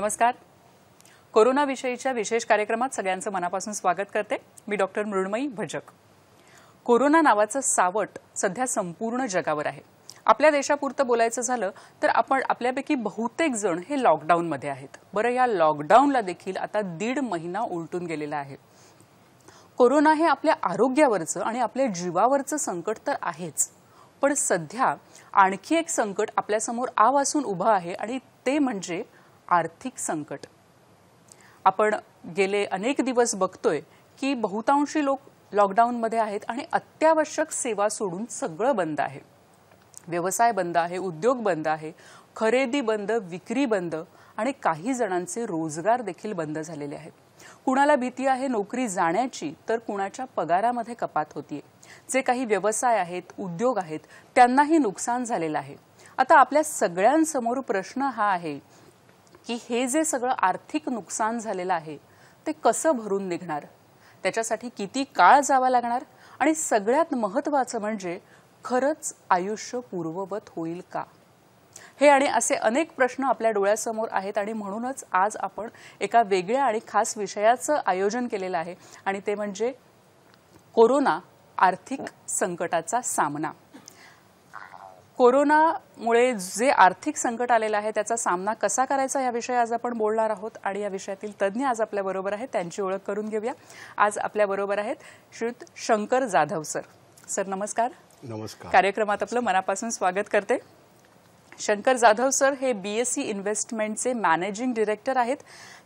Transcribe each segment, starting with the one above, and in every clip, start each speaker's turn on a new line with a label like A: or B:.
A: नमस्कार कोरोनाविषयीच्या विशेष कार्यक्रमात सगळ्यांचं मनापासून स्वागत करते मी डॉक्टर मृण्मयी भजक कोरोना नावाचं सावट सध्या संपूर्ण जगावर आहे आपल्या देशापुरतं बोलायचं झालं तर आपण आपल्यापैकी बहुतेक जण हे लॉकडाऊनमध्ये आहेत बरं या लॉकडाऊनला देखील आता दीड महिना उलटून गेलेला आहे कोरोना हे आपल्या आरोग्यावरचं आणि आपल्या जीवावरचं संकट तर आहेच पण सध्या आणखी एक संकट आपल्यासमोर आवासून उभं आहे आणि ते म्हणजे आर्थिक संकट आपण गेले अनेक दिवस बघतोय की बहुतांशी लोक लॉकडाऊनमध्ये आहेत आणि अत्यावश्यक सेवा सोडून सगळं बंद आहे व्यवसाय बंद आहे उद्योग बंद आहे खरेदी बंद विक्री बंद आणि काही जणांचे रोजगार देखील बंद झालेले आहेत कुणाला भीती आहे नोकरी जाण्याची तर कुणाच्या पगारामध्ये कपात होतीये जे काही व्यवसाय आहेत उद्योग आहेत त्यांनाही नुकसान झालेलं आहे आता आपल्या सगळ्यांसमोर प्रश्न हा आहे की हे जे सगळं आर्थिक नुकसान झालेलं आहे ते कसं भरून निघणार त्याच्यासाठी किती काळ जावा लागणार आणि सगळ्यात महत्त्वाचं म्हणजे खरंच आयुष्य पूर्ववत होईल का हे आणि असे अनेक प्रश्न आपल्या डोळ्यासमोर आहेत आणि म्हणूनच आज आपण एका वेगळ्या आणि खास विषयाचं आयोजन केलेलं आहे आणि ते म्हणजे कोरोना आर्थिक संकटाचा सामना कोरोनामुळे जे आर्थिक संकट आलेलं आहे त्याचा सामना कसा करायचा याविषयी आज आपण बोलणार आहोत आणि या विषयातील तज्ज्ञ आज आपल्याबरोबर आहेत त्यांची ओळख करून घेऊया आज आपल्याबरोबर आहेत श्रीत शंकर जाधव सर सर नमस्कार नमस्कार कार्यक्रमात आपलं मनापासून स्वागत करते शंकर जाधव सर हे बी एस सी इन्व्हेस्टमेंटचे मॅनेजिंग डिरेक्टर आहेत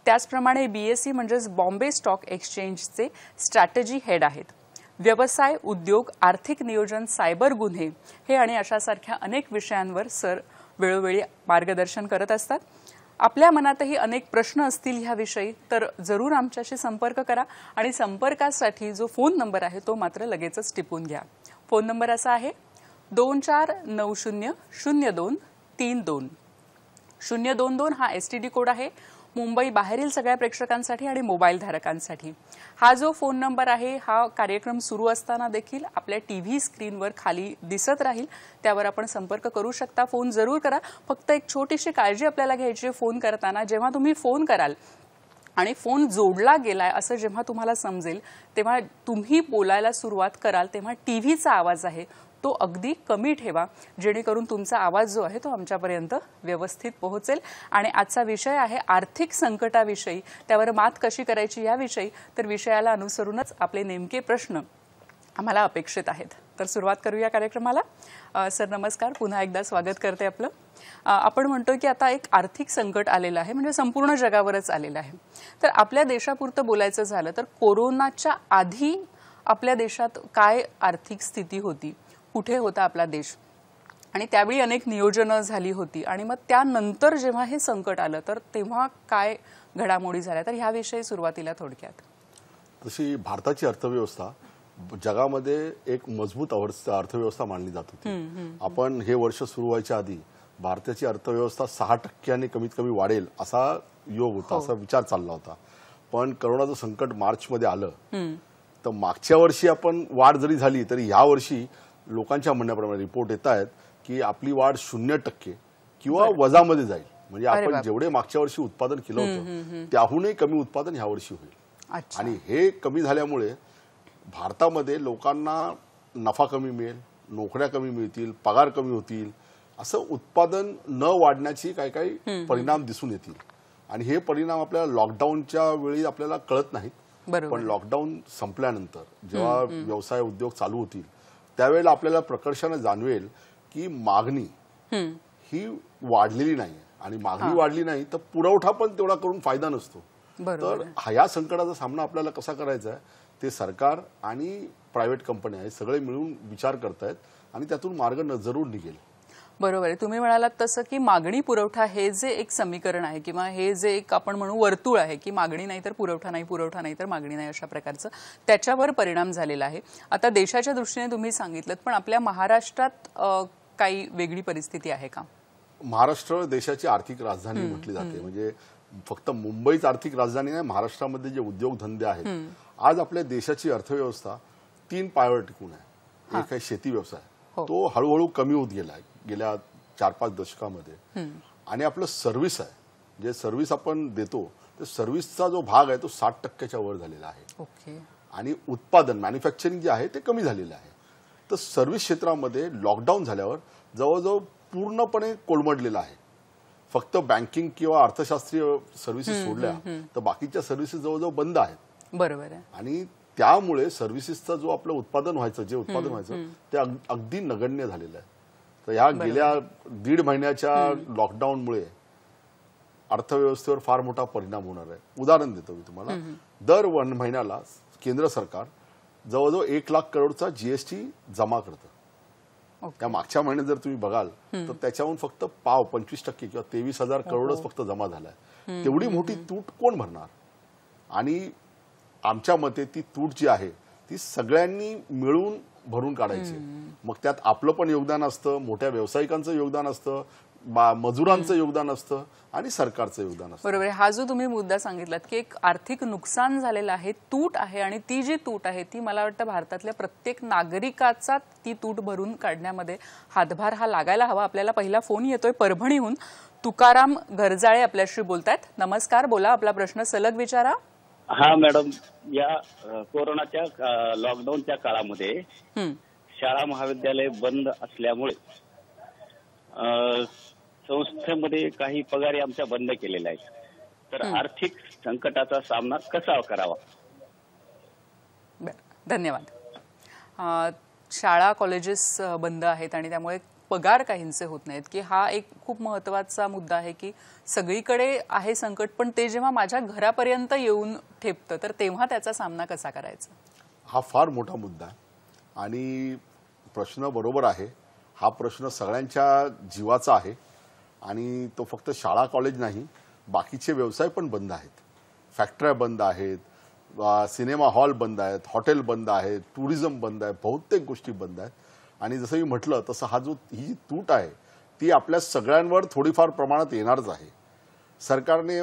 A: त्याचप्रमाणे बी एस सी म्हणजेच बॉम्बे स्टॉक एक्सचेंजचे स्ट्रॅटेजी हेड आहेत व्यवसाय उद्योग आर्थिक नियोजन सायबर गुन्हे हे आणि अशासारख्या अनेक विषयांवर सर वेळोवेळी मार्गदर्शन करत असतात आपल्या मनातही अनेक प्रश्न असतील ह्याविषयी तर जरूर आमच्याशी संपर्क करा आणि संपर्कासाठी जो फोन नंबर आहे तो मात्र लगेचच टिपून घ्या फोन नंबर असा आहे दोन चार नऊ शून्य शून्य दोन तीन दोन शून्य दोन दोन हा एस टी डी कोड आहे मुंबई बाहेरील सगळ्या प्रेक्षकांसाठी आणि मोबाईल धारकांसाठी हा जो फोन नंबर आहे हा कार्यक्रम सुरू असताना देखील आपल्या टी व्ही स्क्रीनवर खाली दिसत राहील त्यावर आपण संपर्क करू शकता फोन जरूर करा फक्त एक छोटीशी काळजी आपल्याला घ्यायची फोन करताना जेव्हा तुम्ही फोन कराल आणि फोन जोडला गेलाय असं जेव्हा तुम्हाला समजेल तेव्हा तुम्ही बोलायला सुरुवात कराल तेव्हा टी व्हीचा आवाज आहे तो अगदी कमी ठेवा जेणेकरून तुमचा आवाज जो आहे तो आमच्यापर्यंत व्यवस्थित पोहोचेल आणि आजचा विषय आहे आर्थिक संकटाविषयी त्यावर मात कशी करायची याविषयी तर विषयाला अनुसरूनच आपले नेमके प्रश्न आम्हाला अपेक्षित आहेत तर सुरुवात करूया कार्यक्रमाला सर नमस्कार पुन्हा एकदा स्वागत करते आपलं आपण म्हणतो की आता एक आर्थिक संकट आलेलं आहे म्हणजे संपूर्ण जगावरच आलेलं आहे तर आपल्या देशापुरतं बोलायचं झालं तर कोरोनाच्या आधी आपल्या देशात काय आर्थिक स्थिती होती कुठे होता आपला देश आणि त्यावेळी अनेक नियोजन झाली होती आणि मग त्यानंतर जेव्हा हे संकट आलं तर तेव्हा काय घडामोडी झाल्या तर ह्याविषयी सुरुवातीला थोडक्यात
B: तशी भारताची अर्थव्यवस्था जगामध्ये एक मजबूत अर्थव्यवस्था मानली जात होती आपण हे वर्ष सुरू व्हायच्या आधी भारताची अर्थव्यवस्था सहा टक्क्याने कमीत कमी वाढेल असा योग होता हो. असा विचार चालला होता पण करोनाचं संकट मार्चमध्ये आलं तर मागच्या वर्षी आपण वाढ जरी झाली तरी ह्या वर्षी लोकांच्या म्हणण्याप्रमाणे रिपोर्ट येत आहेत की आपली वाढ शून्य टक्के किंवा वजामध्ये जाईल म्हणजे आपण जेवढे मागच्या वर्षी उत्पादन केलं होतं त्याहूनही कमी उत्पादन ह्या वर्षी होईल आणि हे कमी झाल्यामुळे भारतामध्ये लोकांना नफा कमी मिळेल नोकऱ्या कमी मिळतील पगार कमी होतील असं उत्पादन न वाढण्याची काही काही परिणाम दिसून येतील आणि हे परिणाम आपल्याला लॉकडाऊनच्या वेळी आपल्याला कळत नाहीत पण लॉकडाऊन संपल्यानंतर जेव्हा व्यवसाय उद्योग चालू होतील त्यावेळेला आपल्याला प्रकर्षाने जाणवेल की मागणी ही वाढलेली नाही आणि मागणी वाढली नाही तर पुरवठा पण तेवढा करून फायदा नसतो तर ह्या संकटाचा सामना आपल्याला कसा करायचा आहे ते सरकार आणि प्रायव्हेट कंपन्या आहे सगळे मिळून विचार करतायत आणि त्यातून मार्ग जरूर निघेल
A: बरोबर आहे तुम्ही म्हणालात तसं की मागणी पुरवठा हे जे एक समीकरण आहे किंवा हे जे एक आपण म्हणू वर्तुळ आहे की मागणी नाही तर पुरवठा नाही पुरवठा नाही तर मागणी नाही अशा प्रकारचं त्याच्यावर परिणाम झालेला आहे आता देशाच्या दृष्टीने तुम्ही सांगितलं पण आपल्या महाराष्ट्रात काही वेगळी परिस्थिती आहे का
B: महाराष्ट्र देशाची आर्थिक राजधानी म्हटली जाते म्हणजे फक्त मुंबईच आर्थिक राजधानी नाही महाराष्ट्रामध्ये जे उद्योगधंदे आहेत आज आपल्या देशाची अर्थव्यवस्था तीन पायावर टिकून आहे एक आहे शेती व्यवसाय हो. तो हळूहळू कमी होत गेला गेल्या चार पाच दशकामध्ये आणि आपलं सर्व्हिस आहे जे सर्व्हिस आपण देतो तर सर्व्हिसचा जो भाग आहे तो साठ टक्क्याच्या वर झालेला
C: आहे
B: आणि उत्पादन मॅन्युफॅक्चरिंग जे आहे ते कमी झालेलं आहे तर सर्व्हिस क्षेत्रामध्ये लॉकडाऊन झाल्यावर जवळजवळ पूर्णपणे कोलमडलेलं आहे फक्त बँकिंग किंवा अर्थशास्त्रीय सर्व्हिसेस सोडल्या तर बाकीच्या सर्व्हिसेस जवळजवळ बंद आहेत बरोबर आणि त्यामुळे सर्व्हिसेसचा जो आपलं उत्पादन व्हायचं जे उत्पादन व्हायचं ते अगदी नगण्य झालेलं आहे तर ह्या गेल्या दीड महिन्याच्या लॉकडाऊनमुळे अर्थव्यवस्थेवर फार मोठा परिणाम होणार आहे उदाहरण देतो मी तुम्हाला दर वन महिन्याला केंद्र सरकार जवळजवळ एक लाख करोडचा जीएसटी जमा करतं त्या मागच्या महिन्यात जर तुम्ही बघाल तर त्याच्याहून फक्त पाव पंचवीस टक्के किंवा तेवीस हजार करोडच फक्त जमा झालाय तेवढी मोठी तूट कोण भरणार आणि आमच्या मते ती तूट जी आहे ती सगळ्यांनी मिळून भरून काढायची मग त्यात आपलं पण योगदान असतं मोठ्या व्यावसायिकांचं योगदान असतं मजुरांचं योगदान असतं आणि सरकारचं योगदान असतं
A: बरोबर हा जो तुम्ही मुद्दा सांगितलात की एक आर्थिक नुकसान झालेलं आहे तूट आहे आणि ती जी तूट आहे ती मला वाटतं भारतातल्या प्रत्येक नागरिकाचा ती तूट भरून काढण्यामध्ये हातभार हा लागायला हवा आपल्याला पहिला फोन येतोय परभणीहून तुकाराम गरजाळे आपल्याशी बोलतायत नमस्कार बोला आपला प्रश्न सलग विचारा
C: हा
D: मॅडम या कोरोनाच्या लॉकडाऊनच्या काळामध्ये शाळा महाविद्यालय बंद असल्यामुळे संस्थेमध्ये काही पगारी आमच्या बंद केलेल्या आहेत तर आर्थिक संकटाचा सामना कसा करावा
A: धन्यवाद शाळा कॉलेजेस बंद आहेत आणि त्यामुळे पगार काहींचे होत नाहीत की हा एक खूप महत्त्वाचा मुद्दा आहे की सगळीकडे आहे संकट पण ते जेव्हा माझ्या घरापर्यंत येऊन ठेपतं तर तेव्हा त्याचा सामना कसा करायचा
B: हा फार मोठा मुद्दा आणि प्रश्न बरोबर आहे हा प्रश्न सगळ्यांच्या जीवाचा आहे आणि तो फक्त शाळा कॉलेज नाही बाकीचे व्यवसाय पण बंद आहेत फॅक्टऱ्या बंद आहेत सिनेमा हॉल बंद आहेत हॉटेल बंद आहेत टुरिझम बंद आहे बहुतेक गोष्टी बंद आहेत आणि जसं मी म्हटलं तसं हा जो ही तूट आहे ती आपल्या सगळ्यांवर थोडीफार प्रमाणात येणारच आहे सरकारने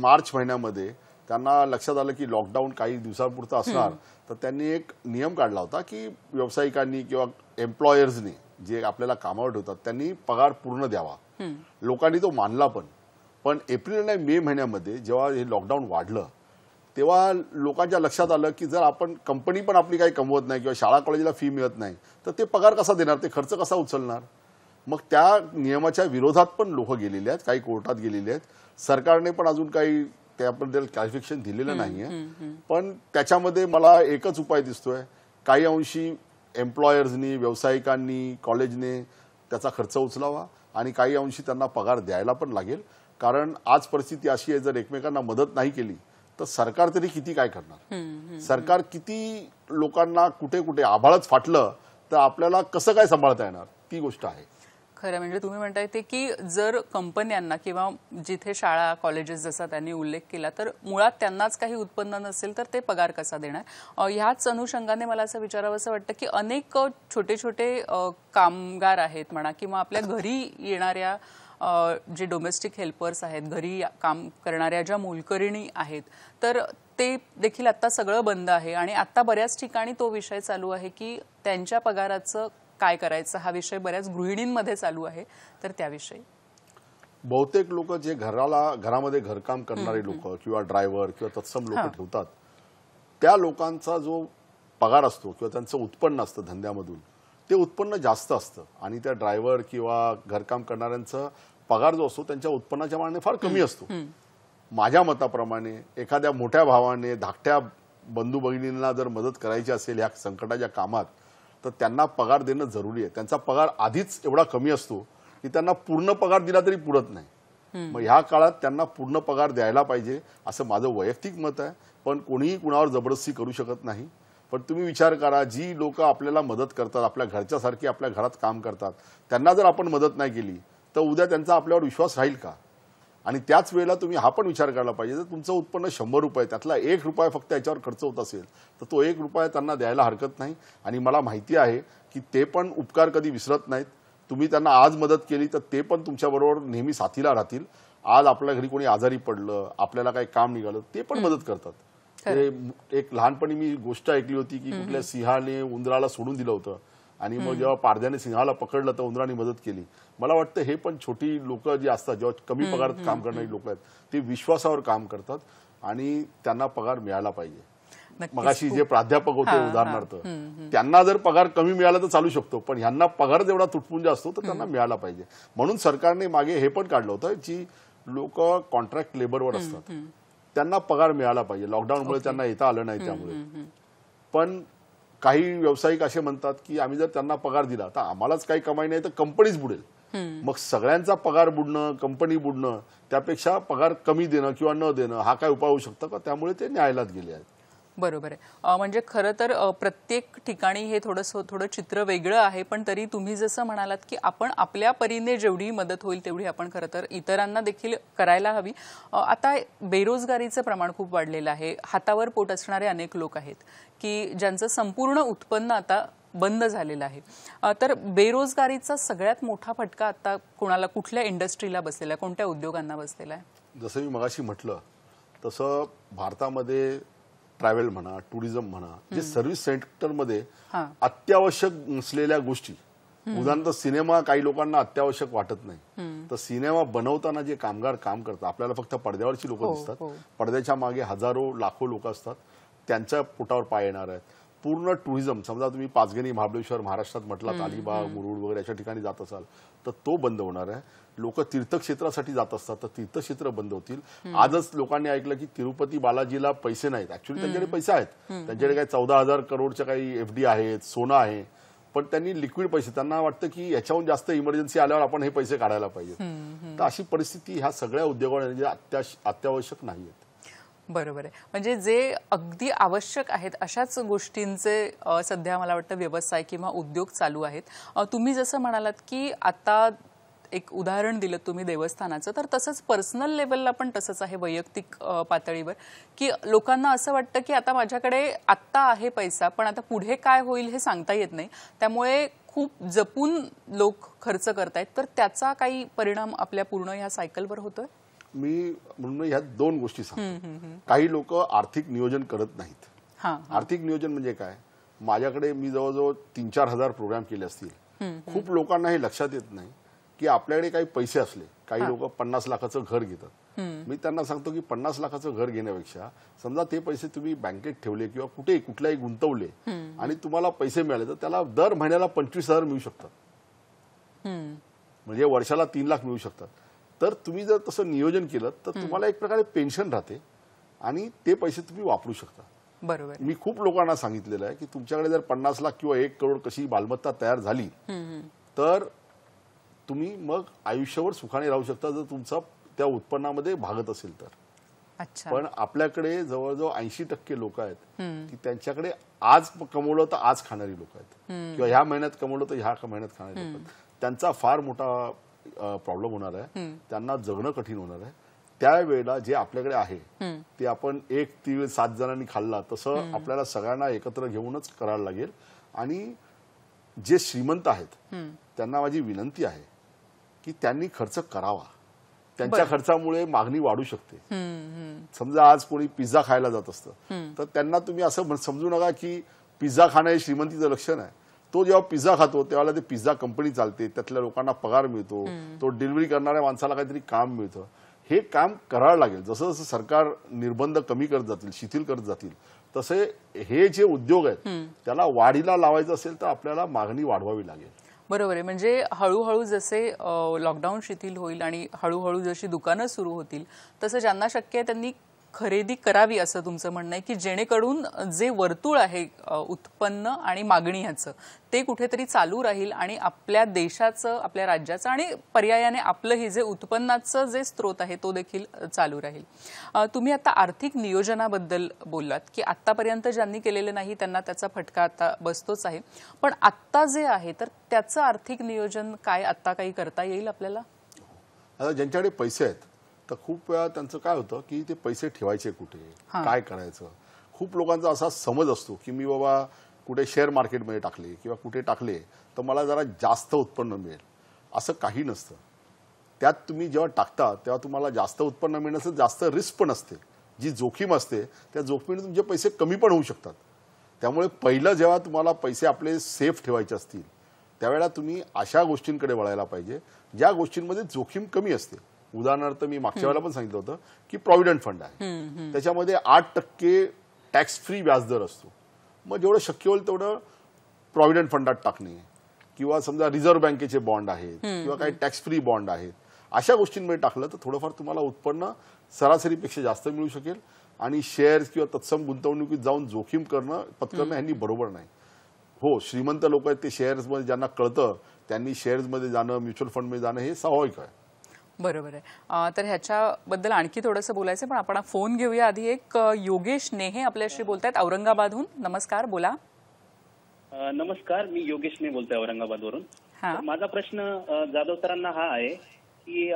B: मार्च महिन्यामध्ये त्यांना लक्षात आलं की लॉकडाऊन काही दिवसांपुरतं असणार तर त्यांनी एक नियम काढला होता की व्यावसायिकांनी किंवा एम्प्लॉयर्सनी जे आपल्याला कामावर ठेवतात त्यांनी पगार पूर्ण द्यावा लोकांनी तो मानला पण पण एप्रिल आणि मे महिन्यामध्ये जेव्हा हे लॉकडाऊन वाढलं तेव्हा लोकांच्या लक्षात आलं की जर आपण कंपनी पण आपली काही कमवत नाही किंवा शाळा कॉलेजला फी मिळत नाही तर ते पगार कसा देणार ते खर्च कसा उचलणार मग त्या नियमाच्या विरोधात पण लोक गेलेले आहेत काही कोर्टात गेलेले आहेत सरकारने पण अजून काही त्याबद्दल क्लॅरिफिकेशन दिलेलं नाही आहे पण त्याच्यामध्ये मला एकच उपाय दिसतोय काही अंशी एम्प्लॉयर्सनी व्यावसायिकांनी कॉलेजने त्याचा खर्च उचलावा आणि काही अंशी त्यांना पगार द्यायला पण लागेल कारण आज परिस्थिती अशी आहे जर एकमेकांना मदत नाही केली तर सरकार तरी किती काय
C: करणार सरकार
B: किती लोकांना कुठे कुठे आभाळच फाटलं तर आपल्याला कसं काय सांभाळता येणार ती गोष्ट आहे
A: खरं म्हणजे तुम्ही म्हणताय ते की जर कंपन्यांना किंवा जिथे शाळा कॉलेजेस जसा त्यांनी उल्लेख केला तर मुळात त्यांनाच काही उत्पन्न नसेल तर ते पगार कसा देणार ह्याच अनुषंगाने मला असं विचारावं असं वाटतं की अनेक छोटे छोटे कामगार आहेत म्हणा किंवा आपल्या घरी येणाऱ्या जे डोमेस्टिक हेल्पर्स आहेत घरी काम करणाऱ्या ज्या मोलकरिणी आहेत तर ते देखील आता सगळं बंद आहे आणि आता बऱ्याच ठिकाणी तो विषय चालू आहे की त्यांच्या पगाराचं काय करायचं हा विषय बऱ्याच गृहिणींमध्ये चालू आहे तर त्याविषयी
B: बहुतेक लोक जे घराला घरामध्ये घरकाम करणारे लोक किंवा ड्रायव्हर किंवा तत्सम लोक ठेवतात त्या लोकांचा जो पगार असतो किंवा त्यांचं उत्पन्न असतं धंद्यामधून ते उत्पन्न जास्त असतं आणि त्या ड्रायव्हर किंवा घरकाम करणाऱ्यांचा पगार जो असतो त्यांच्या उत्पन्नाच्या मानाने फार कमी असतो माझ्या मताप्रमाणे एखाद्या मोठ्या भावाने धाकट्या बंधू भगिनींना जर मदत करायची असेल ह्या संकटाच्या कामात तर त्यांना पगार देणं जरुरी आहे त्यांचा पगार आधीच एवढा कमी असतो की त्यांना पूर्ण पगार दिला तरी पुरत नाही मग ह्या काळात त्यांना पूर्ण पगार द्यायला पाहिजे असं माझं वैयक्तिक मत आहे पण कोणीही कुणावर जबरदस्ती करू शकत नाही पण तुम्ही विचार करा जी लोक आपल्याला मदत करतात आपल्या घरच्यासारखी आपल्या घरात काम करतात त्यांना जर आपण मदत नाही केली तर उद्या त्यांचा आपल्यावर विश्वास राहील का आणि त्याच वेळेला तुम्ही हा पण विचार करायला पाहिजे जर तुमचं उत्पन्न शंभर रुपये त्यातला एक रुपया फक्त याच्यावर खर्च होत असेल तर तो एक रुपया त्यांना द्यायला हरकत नाही आणि मला माहिती आहे की ते पण उपकार कधी विसरत नाहीत तुम्ही त्यांना आज मदत केली तर ते पण तुमच्याबरोबर नेहमी साथीला राहतील आज आपल्या घरी कोणी आजारी पडलं आपल्याला काही काम निघालं ते पण मदत करतात म्हणजे एक लहानपणी मी गोष्ट ऐकली होती की कुठल्या सिंहाने उंदराला सोडून दिलं होतं आणि मग जेव्हा पारध्याने सिंहाला पकडलं तर उंदराने मदत केली मला वाटतं हे पण छोटी लोक जी असतात जेव्हा कमी पगारात काम करणारी लोक आहेत ते विश्वासावर काम करतात आणि त्यांना पगार मिळाला पाहिजे मगाशी जे प्राध्यापक होते उदाहरणार्थ त्यांना जर पगार कमी मिळाला तर चालू शकतो पण ह्यांना पगार जेवढा तुटपुंजा असतो तर त्यांना मिळाला पाहिजे म्हणून सरकारने मागे हे पण काढलं होतं की लोक कॉन्ट्रॅक्ट लेबरवर असतात त्यांना पगार मिळाला पाहिजे लॉकडाऊनमुळे त्यांना येता आलं नाही त्यामुळे पण काही व्यावसायिक असे म्हणतात की आम्ही जर त्यांना पगार दिला तर आम्हालाच काही कमाई नाही तर कंपनीच बुडेल मग सगळ्यांचा पगार बुडणं कंपनी बुडणं त्यापेक्षा पगार कमी देणं किंवा न देणं हा काय उपाय होऊ शकतो का त्यामुळे ते न्यायालयात गेले आहेत
A: बरोबर आहे म्हणजे खरं तर प्रत्येक ठिकाणी हे थोडंसं थोडं चित्र वेगळं आहे पण तरी तुम्ही जसं म्हणालात की आपण आपल्या परीने जेवढी मदत होईल तेवढी आपण खरं तर इतरांना देखील करायला हवी आता बेरोजगारीचं प्रमाण खूप वाढलेलं आहे हातावर पोट असणारे अनेक लोक आहेत की ज्यांचं संपूर्ण उत्पन्न आता बंद झालेलं आहे तर बेरोजगारीचा सगळ्यात मोठा फटका आता कोणाला कुठल्या इंडस्ट्रीला बसलेला आहे कोणत्या उद्योगांना बसलेला आहे
B: जसं मी मगाशी म्हटलं तसं भारतामध्ये ट्रॅव्हल म्हणा टुरिझम म्हणा जे सर्व्हिस सेंटरमध्ये अत्यावश्यक नसलेल्या गोष्टी उदाहरणार्थ सिनेमा काही लोकांना अत्यावश्यक वाटत
C: नाही तर
B: सिनेमा बनवताना जे कामगार काम करतात आपल्याला फक्त पडद्यावरची लोक हो, दिसतात हो. पडद्याच्या मागे हजारो लाखो लोक असतात त्यांच्या पोटावर पाय येणार आहेत पूर्ण टुरिझम समजा तुम्ही पाचगणी महाबळेश्वर महाराष्ट्रात म्हटलात अलिबाग मुरुड वगैरे अशा ठिकाणी जात असाल तर तो बंद होणार आहे लोक तीर्थक्षेत्रासाठी जात असतात तर तीर्थक्षेत्र बंद होतील आजच लोकांनी ऐकलं की तिरुपती बालाजीला पैसे नाहीत ऍक्च्युली त्यांच्याकडे पैसे आहेत त्यांच्याकडे काही चौदा हजार करोडच्या काही एफडी आहेत सोनं आहे पण त्यांनी लिक्विड पैसे त्यांना वाटतं की याच्याहून जास्त इमर्जन्सी आल्यावर आपण हे पैसे काढायला पाहिजे तर अशी परिस्थिती ह्या सगळ्या उद्योगांना अत्यावश्यक नाही आहेत
A: बरोबर आहे म्हणजे जे अगदी आवश्यक आहेत अशाच गोष्टींचे सध्या मला वाटतं व्यवसाय किंवा उद्योग चालू आहेत तुम्ही जसं म्हणालात की आता एक उदाहरण दिलं तुम्ही देवस्थानाचं तर तसंच पर्सनल लेवलला पण तसंच आहे वैयक्तिक पातळीवर की लोकांना असं वाटतं की आता माझ्याकडे आत्ता आहे पैसा पण आता पुढे काय होईल हे सांगता येत नाही त्यामुळे खूप जपून लोक खर्च करतायत तर त्याचा काही परिणाम आपल्या पूर्ण या सायकलवर होतोय
B: मी म्हणून ह्या दोन गोष्टी
A: सांगतो
B: काही लोक आर्थिक नियोजन करत नाहीत आर्थिक नियोजन म्हणजे काय माझ्याकडे मी जवळजवळ तीन चार हजार प्रोग्राम केले असतील खूप लोकांना हे लक्षात येत नाही की आपल्याकडे काही पैसे असले काही लोक पन्नास लाखाचं घर घेतात मी त्यांना सांगतो की पन्नास लाखाचं घर घेण्यापेक्षा समजा ते पैसे तुम्ही बँकेत ठेवले किंवा कुठे कुठल्याही गुंतवले आणि तुम्हाला पैसे मिळाले तर त्याला दर महिन्याला पंचवीस हजार मिळू शकतात
C: म्हणजे
B: वर्षाला तीन लाख मिळू शकतात तर तुम्ही जर तसं नियोजन केलं तर तुम्हाला एक प्रकारे पेन्शन राहते आणि ते पैसे तुम्ही वापरू शकता बरोबर मी खूप लोकांना सांगितलेलं आहे की तुमच्याकडे जर पन्नास लाख किंवा एक करोड कशी बालमत्ता तयार झाली तर तुम्ही मग आयुष्यावर सुखाने राहू शकता जर तुमचा त्या उत्पन्नामध्ये भागत असेल तर पण आपल्याकडे जवळजवळ ऐंशी टक्के लोक आहेत की त्यांच्याकडे आज कमवलं तर आज खाणारी लोक आहेत किंवा ह्या महिन्यात कमवलं तर ह्या महिन्यात खाणारी लोक आहेत त्यांचा फार मोठा प्रॉब्लेम होणार आहे त्यांना जगणं कठीण होणार आहे त्यावेळेला जे आपल्याकडे आहे ते आपण एक ती सात जणांनी खाल्ला तसं आपल्याला सगळ्यांना एकत्र घेऊनच करायला लागेल आणि जे श्रीमंत आहेत त्यांना माझी विनंती आहे की त्यांनी खर्च करावा त्यांच्या खर्चामुळे मागणी वाढू शकते समजा आज कोणी पिझ्झा खायला जात असतं तर त्यांना तुम्ही असं समजू नका की पिझ्झा खाणं हे श्रीमंतीचं लक्षण आहे तो जेव्हा पिझ्झा खातो तेव्हा ते पिझ्झा कंपनी चालते त्यातल्या लोकांना पगार मिळतो तो डिलिव्हरी करणाऱ्या माणसाला काहीतरी काम मिळतं हे काम करावं लागेल जसं जसं सरकार निर्बंध कमी करत जातील शिथिल करत जातील तसे हे जे उद्योग आहेत त्याला वाढीला लावायचं असेल तर आपल्याला मागणी वाढवावी लागेल
A: बरोबर आहे म्हणजे हळूहळू जसे लॉकडाऊन शिथिल होईल आणि हळूहळू जशी दुकानं सुरू होतील तसं ज्यांना शक्य आहे त्यांनी खरेदी करावी असं तुमचं म्हणणं आहे की जेणेकरून जे वर्तुळ आहे उत्पन्न आणि मागणी ह्याचं ते कुठेतरी चालू राहील आणि आपल्या देशाचं आपल्या राज्याचं आणि पर्यायाने आपलं हे जे उत्पन्नाचं जे स्रोत आहे तो देखील चालू राहील तुम्ही आता आर्थिक नियोजनाबद्दल बोललात की आत्तापर्यंत ज्यांनी केलेलं नाही त्यांना त्याचा फटका आता बसतोच आहे पण आत्ता जे आहे तर त्याचं आर्थिक नियोजन काय आत्ता काही करता येईल आपल्याला
B: ज्यांच्याकडे पैसे आहेत तर खूप वेळा त्यांचं काय होतं की ते पैसे ठेवायचे कुठे काय करायचं खूप लोकांचा असा समज असतो की मी बाबा कुठे शेअर मार्केटमध्ये टाकले किंवा कुठे टाकले तर मला जरा जास्त उत्पन्न मिळेल असं काही नसतं त्यात तुम्ही जेव्हा टाकता तेव्हा तुम्हाला जास्त उत्पन्न मिळण्याचं जास्त रिस्क पण असते जी जोखीम असते त्या जोखमीने तुमचे पैसे कमी पण होऊ शकतात त्यामुळे पहिलं जेव्हा तुम्हाला पैसे आपले सेफ ठेवायचे असतील त्यावेळेला तुम्ही अशा गोष्टींकडे वळायला पाहिजे ज्या गोष्टींमध्ये जोखीम कमी असते उदाहरणार्थ मी मागच्या वेळेला पण सांगितलं होतं की प्रॉव्हिडंट फंड
C: आहे
B: त्याच्यामध्ये आठ टक्के टॅक्स फ्री व्याजदर असतो मग जेवढं शक्य होईल तेवढं प्रॉव्हिडंट फंडात टाकणे किंवा समजा रिझर्व्ह बँकेचे बॉन्ड आहेत किंवा काही टॅक्स फ्री बॉन्ड आहेत अशा गोष्टींमध्ये टाकलं तर थोडंफार तुम्हाला उत्पन्न सरासरीपेक्षा जास्त मिळू शकेल आणि शेअर्स किंवा तत्सम गुंतवणुकीत जाऊन जोखीम करणं पत्करणं ह्यांनी बरोबर नाही हो श्रीमंत लोक आहेत ते शेअर्समध्ये ज्यांना कळतं त्यांनी शेअर्समध्ये जाणं म्युच्युअल फंडमध्ये जाणं हे स्वाभाविक आहे
A: बरोबर आहे तर ह्याच्याबद्दल आणखी थोडंसं बोलायचं पण आपण फोन घेऊया आधी एक योगेश नेहे आपल्याशी बोलतायत औरंगाबादहून नमस्कार बोला
D: नमस्कार मी योगेश ने बोलतोय औरंगाबादवरून माझा प्रश्न जाधव सरांना हा आहे की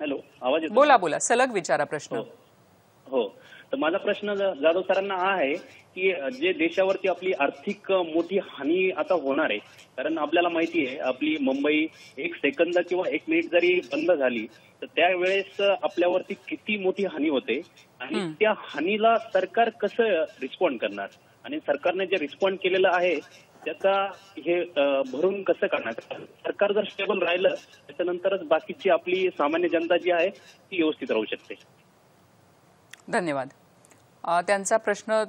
D: हॅलो आवाज बोला
A: बोला सलग विचारा प्रश्न
D: हो, हो. तर माझा प्रश्न जाधव सरांना हा आहे की जे देशावरती आपली आर्थिक मोठी हानी आता होणार आहे कारण आपल्याला माहिती आहे आपली मुंबई एक सेकंद किंवा एक मिनिट जरी बंद झाली तर त्यावेळेस आपल्यावरती किती मोठी हानी होते आणि त्या हानीला सरकार कसं रिस्पॉन्ड करणार आणि सरकारने जे रिस्पॉन्ड केलेलं आहे त्याचा हे भरून कसं करणार सरकार जर स्टेबल राहिलं त्याच्यानंतरच बाकीची आपली सामान्य जनता जी आहे ती व्यवस्थित राहू शकते
A: धन्यवाद त्यांचा प्रश्न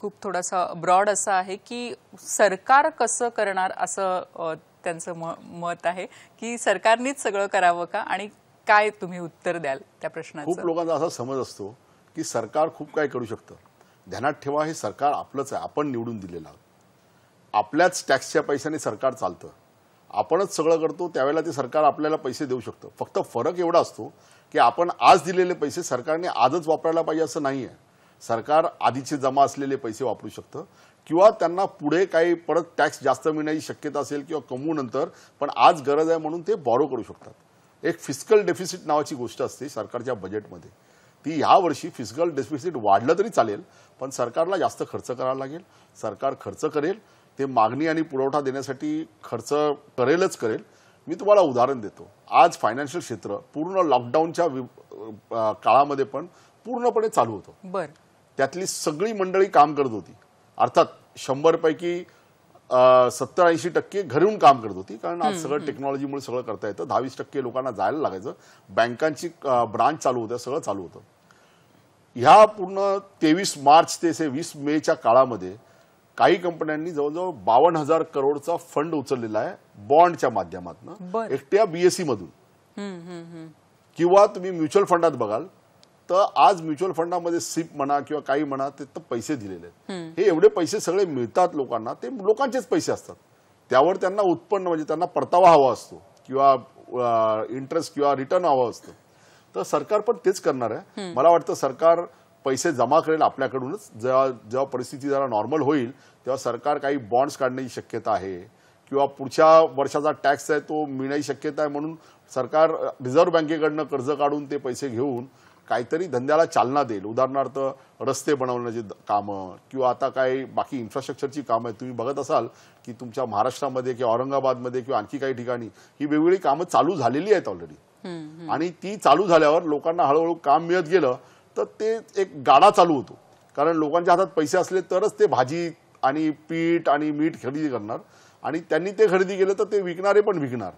A: खूप थोडासा ब्रॉड असा आहे की सरकार कसं करणार असं त्यांचं मत आहे की सरकारनेच सगळं करावं का आणि काय तुम्ही उत्तर द्याल त्या प्रश्नाचं खूप लोकांचा
B: असा समज असतो की सरकार खूप काय करू शकतं ध्यानात ठेवा हे सरकार आपलंच आहे आपण निवडून दिलेलं आपल्याच टॅक्सच्या पैशाने सरकार चालतं आपणच सगळं करतो त्यावेळेला ते सरकार आपल्याला पैसे देऊ शकतं फक्त फरक एवढा असतो की आपण आज दिलेले पैसे सरकारने आजच वापरायला पाहिजे असं नाही आहे सरकार आधीचे जमा असलेले पैसे वापरू शकतं किंवा त्यांना पुढे काही परत टॅक्स जास्त मिळण्याची शक्यता असेल किंवा कमवू नंतर पण आज गरज आहे म्हणून ते बॉरो करू शकतात एक फिस्कल डेफिसिट नावाची गोष्ट असते सरकारच्या बजेटमध्ये ती वर्षी फिजिकल डेफिसिट वाढलं तरी चालेल पण सरकारला जास्त खर्च करावा लागेल सरकार खर्च करेल ते मागणी आणि पुरवठा देण्यासाठी खर्च करेलच करेल मी तुम्हाला उदाहरण देतो आज फायनान्शियल क्षेत्र पूर्ण लॉकडाऊनच्या काळामध्ये पण पूर्णपणे चालू होतं बरं त्यातली सगळी मंडळी काम करत होती अर्थात शंभरपैकी सत्तर ऐंशी टक्के घरून काम करत होती कारण आज सगळं टेक्नॉलॉजीमुळे सगळं करता येतं दहावीस टक्के लोकांना जायला लागायचं बँकांची ब्रांच चालू होत्या सगळं चालू होतं ह्या पूर्ण तेवीस मार्च ते वीस मेच्या काळामध्ये काही कंपन्यांनी जवळजवळ बावन्न हजार करोडचा फंड उचललेला आहे बॉन्डच्या माध्यमातून एकट्या बीएससी e
C: मधून
B: किंवा तुम्ही म्युच्युअल फंडात बघाल तर आज म्युच्युअल फंडामध्ये सीप म्हणा किंवा काही म्हणा ते तर पैसे दिलेले आहेत हे एवढे पैसे सगळे मिळतात लोकांना ते लोकांचेच पैसे असतात त्यावर त्यांना उत्पन्न म्हणजे त्यांना परतावा हवा असतो किंवा इंटरेस्ट किंवा रिटर्न हवा असतो तर सरकार पण तेच करणार आहे मला वाटतं सरकार पैसे जमा करेल आपल्याकडूनच जेव्हा जेव्हा परिस्थिती जरा नॉर्मल होईल तेव्हा सरकार काही बॉन्ड्स काढण्याची शक्यता आहे किंवा पुढच्या वर्षाचा टॅक्स आहे तो मिळण्याची शक्यता आहे म्हणून सरकार रिझर्व्ह बँकेकडनं कर्ज काढून ते पैसे घेऊन काहीतरी धंद्याला चालना देईल उदाहरणार्थ रस्ते बनवण्याची कामं किंवा आता काही बाकी इन्फ्रास्ट्रक्चरची कामं आहेत तुम्ही बघत असाल की तुमच्या महाराष्ट्रामध्ये किंवा औरंगाबादमध्ये किंवा आणखी काही ठिकाणी ही वेगवेगळी कामं चालू झालेली आहेत
C: ऑलरेडी आणि
B: ती चालू झाल्यावर लोकांना हळूहळू काम मिळत गेलं तर ते एक गाडा चालू होतो कारण लोकांच्या हातात पैसे असले तरच ते भाजी आणि पीठ आणि मीठ खरेदी करणार आणि त्यांनी ते खरेदी केलं तर ते विकणारे पण विकणार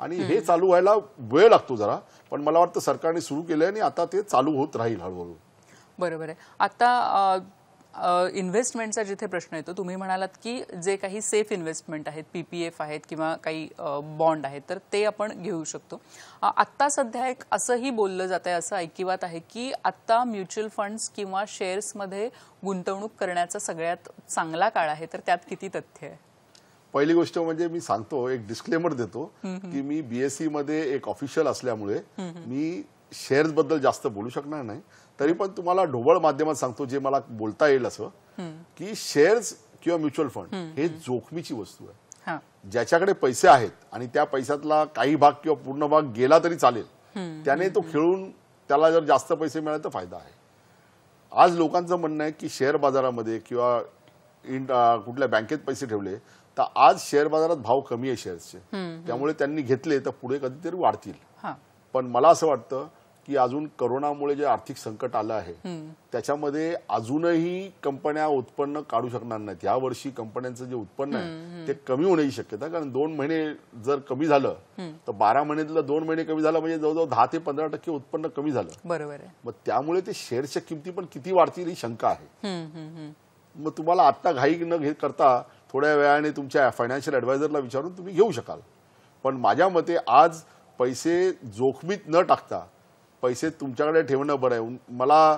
B: आणि हे चालू व्हायला वेळ लागतो जरा पण मला वाटतं सरकारने सुरू केलंय आणि आता ते चालू होत राहील हळूहळू
A: बरोबर आहे आता इन्व्हेस्टमेंटचा जिथे प्रश्न येतो तुम्ही म्हणालात की जे काही सेफ इन्व्हेस्टमेंट आहेत पीपीएफ आहेत किंवा काही बॉन्ड आहेत तर ते आपण घेऊ शकतो आत्ता सध्या एक असंही बोललं जात आहे असं ऐकिवात आहे की आत्ता म्युच्युअल फंड्स किंवा शेअर्समध्ये गुंतवणूक करण्याचा सगळ्यात चांगला काळ आहे तर त्यात किती तथ्य आहे
B: पहिली गोष्ट म्हणजे मी सांगतो एक डिस्क्लेमर देतो की मी बीएससी e मध्ये एक ऑफिशियल असल्यामुळे मी शेअर्स बद्दल जास्त बोलू शकणार नाही तरी पण तुम्हाला ढोबळ माध्यमात सांगतो जे मला बोलता येईल असं की शेअर्स किंवा म्युच्युअल फंड हे जोखमीची वस्तू आहे ज्याच्याकडे पैसे आहेत आणि त्या पैशातला काही भाग किंवा पूर्ण भाग गेला तरी चालेल त्याने तो खेळून त्याला जर जास्त पैसे मिळाले तर फायदा आहे आज लोकांचं म्हणणं आहे की शेअर बाजारामध्ये किंवा कुठल्या बँकेत पैसे ठेवले तर आज शेअर बाजारात भाव कमी आहे शेअर्सचे त्यामुळे त्यांनी घेतले तर पुढे कधीतरी वाढतील पण मला असं वाटतं की अजून करोनामुळे जे आर्थिक संकट आलं आहे त्याच्यामध्ये अजूनही कंपन्या उत्पन्न काढू शकणार नाहीत या वर्षी कंपन्यांचं जे उत्पन्न आहे ते कमी होण्याची शक्यता कारण दोन महिने जर कमी झालं तर बारा महिन्यातलं दोन महिने कमी झालं म्हणजे जवळजवळ दहा ते पंधरा टक्के उत्पन्न कमी झालं बरोबर मग त्यामुळे ते शेअरच्या किमती पण किती वाढतील ही शंका आहे मग तुम्हाला आत्ता घाई न करता थोड्या वेळाने तुमच्या फायनान्शियल ॲडवायझरला विचारून तुम्ही घेऊ शकाल पण माझ्या मते आज पैसे जोखमीत न टाकता पैसे तुमच्याकडे ठेवणं बरं आहे मला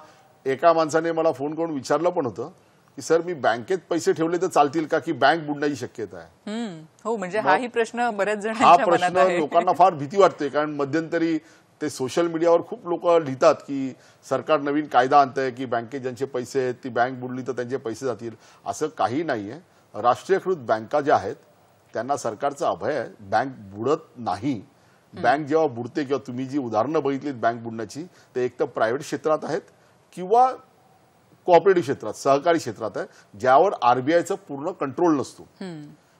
B: एका माणसाने मला फोन करून विचारलं पण होतं की सर मी बँकेत पैसे ठेवले तर चालतील का की बँक बुडण्याची शक्यता
A: आहे हो म्हणजे हाही प्रश्न बऱ्याच जण हा प्रश्न लोकांना
B: फार भीती वाटते कारण मध्यंतरी ते सोशल मीडियावर खूप लोक लिहितात की सरकार नवीन कायदा आहे की बँकेत ज्यांचे पैसे आहेत ती बँक बुडली तर त्यांचे पैसे जातील असं काही नाही राष्ट्रीयकृत बँका ज्या आहेत त्यांना सरकारचा अभय आहे बँक बुडत नाही बँक जेव्हा बुडते किंवा तुम्ही जी उदाहरणं बघितलीत बँक बुडण्याची ते एक तर प्रायव्हेट क्षेत्रात आहेत किंवा कोऑपरेटिव्ह क्षेत्रात सहकारी क्षेत्रात आहे ज्यावर आरबीआयचं पूर्ण कंट्रोल नसतो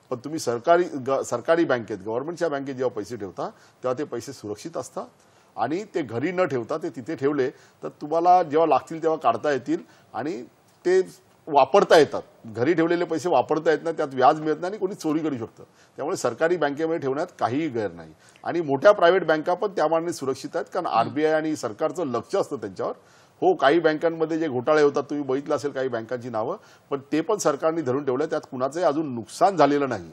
B: पण तुम्ही सरकारी सरकारी बँकेत गव्हर्नमेंटच्या बँकेत जेव्हा पैसे ठेवता तेव्हा ते पैसे सुरक्षित असतात आणि ते घरी न ठेवता ते तिथे ठेवले तर तुम्हाला जेव्हा लागतील तेव्हा काढता येतील आणि ते वापरता येतात घरी ठेवलेले पैसे वापरता येत नाही त्यात व्याज मिळत नाही आणि कोणी चोरी करू शकतं त्यामुळे सरकारी बँकेमध्ये ठेवण्यात काहीही गैर नाही आणि मोठ्या प्रायव्हेट बँका पण त्यामानाने सुरक्षित आहेत कारण आरबीआय आणि सरकारचं लक्ष असतं त्यांच्यावर हो काही बँकांमध्ये जे घोटाळे होतात तुम्ही बघितलं असेल काही बँकांची नावं पण ते पण सरकारने धरून ठेवलं त्यात कुणाचंही अजून नुकसान झालेलं नाही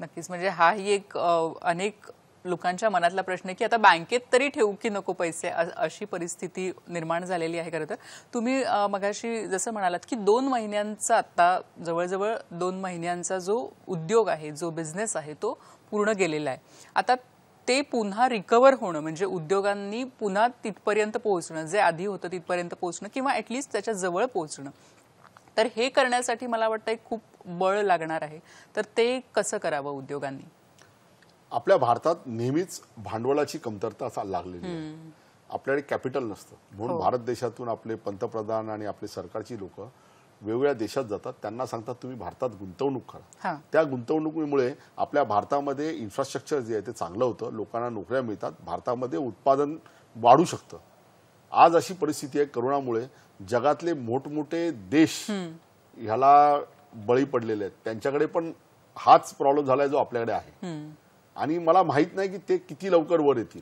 A: नक्कीच म्हणजे हाही एक अनेक लोकांच्या मनातला प्रश्न आहे की आता बँकेत तरी ठेवू की नको पैसे अशी परिस्थिती निर्माण झालेली आहे खरं तर तुम्ही मगाशी जसं म्हणालात की दोन महिन्यांचा आत्ता जवळजवळ दोन महिन्यांचा जो उद्योग आहे जो बिझनेस आहे तो पूर्ण गेलेला आहे आता ते पुन्हा रिकवर होणं म्हणजे उद्योगांनी पुन्हा तिथपर्यंत पोहोचणं जे आधी होतं तिथपर्यंत पोहोचणं किंवा ऍटलीस्ट त्याच्या जवळ पोहोचणं तर हे करण्यासाठी मला वाटतं खूप बळ लागणार आहे तर ते कसं करावं उद्योगांनी
B: आपल्या भारतात नेहमीच भांडवलाची कमतरता असा लागलेली आहे आपल्याकडे कॅपिटल नसतं म्हणून हो. भारत देशातून आपले पंतप्रधान आणि आपले सरकारची लोक वेगवेगळ्या देशात जातात त्यांना सांगतात तुम्ही भारतात गुंतवणूक करा त्या गुंतवणुकीमुळे आपल्या भारतामध्ये इन्फ्रास्ट्रक्चर जे आहे ते चांगलं होतं लोकांना नोकऱ्या मिळतात भारतामध्ये उत्पादन वाढू शकतं आज अशी परिस्थिती आहे करोनामुळे जगातले मोठमोठे देश ह्याला बळी पडलेले आहेत त्यांच्याकडे पण हाच प्रॉब्लेम झालाय जो आपल्याकडे आहे आणि मला माहीत नाही की ते किती लवकर वर येतील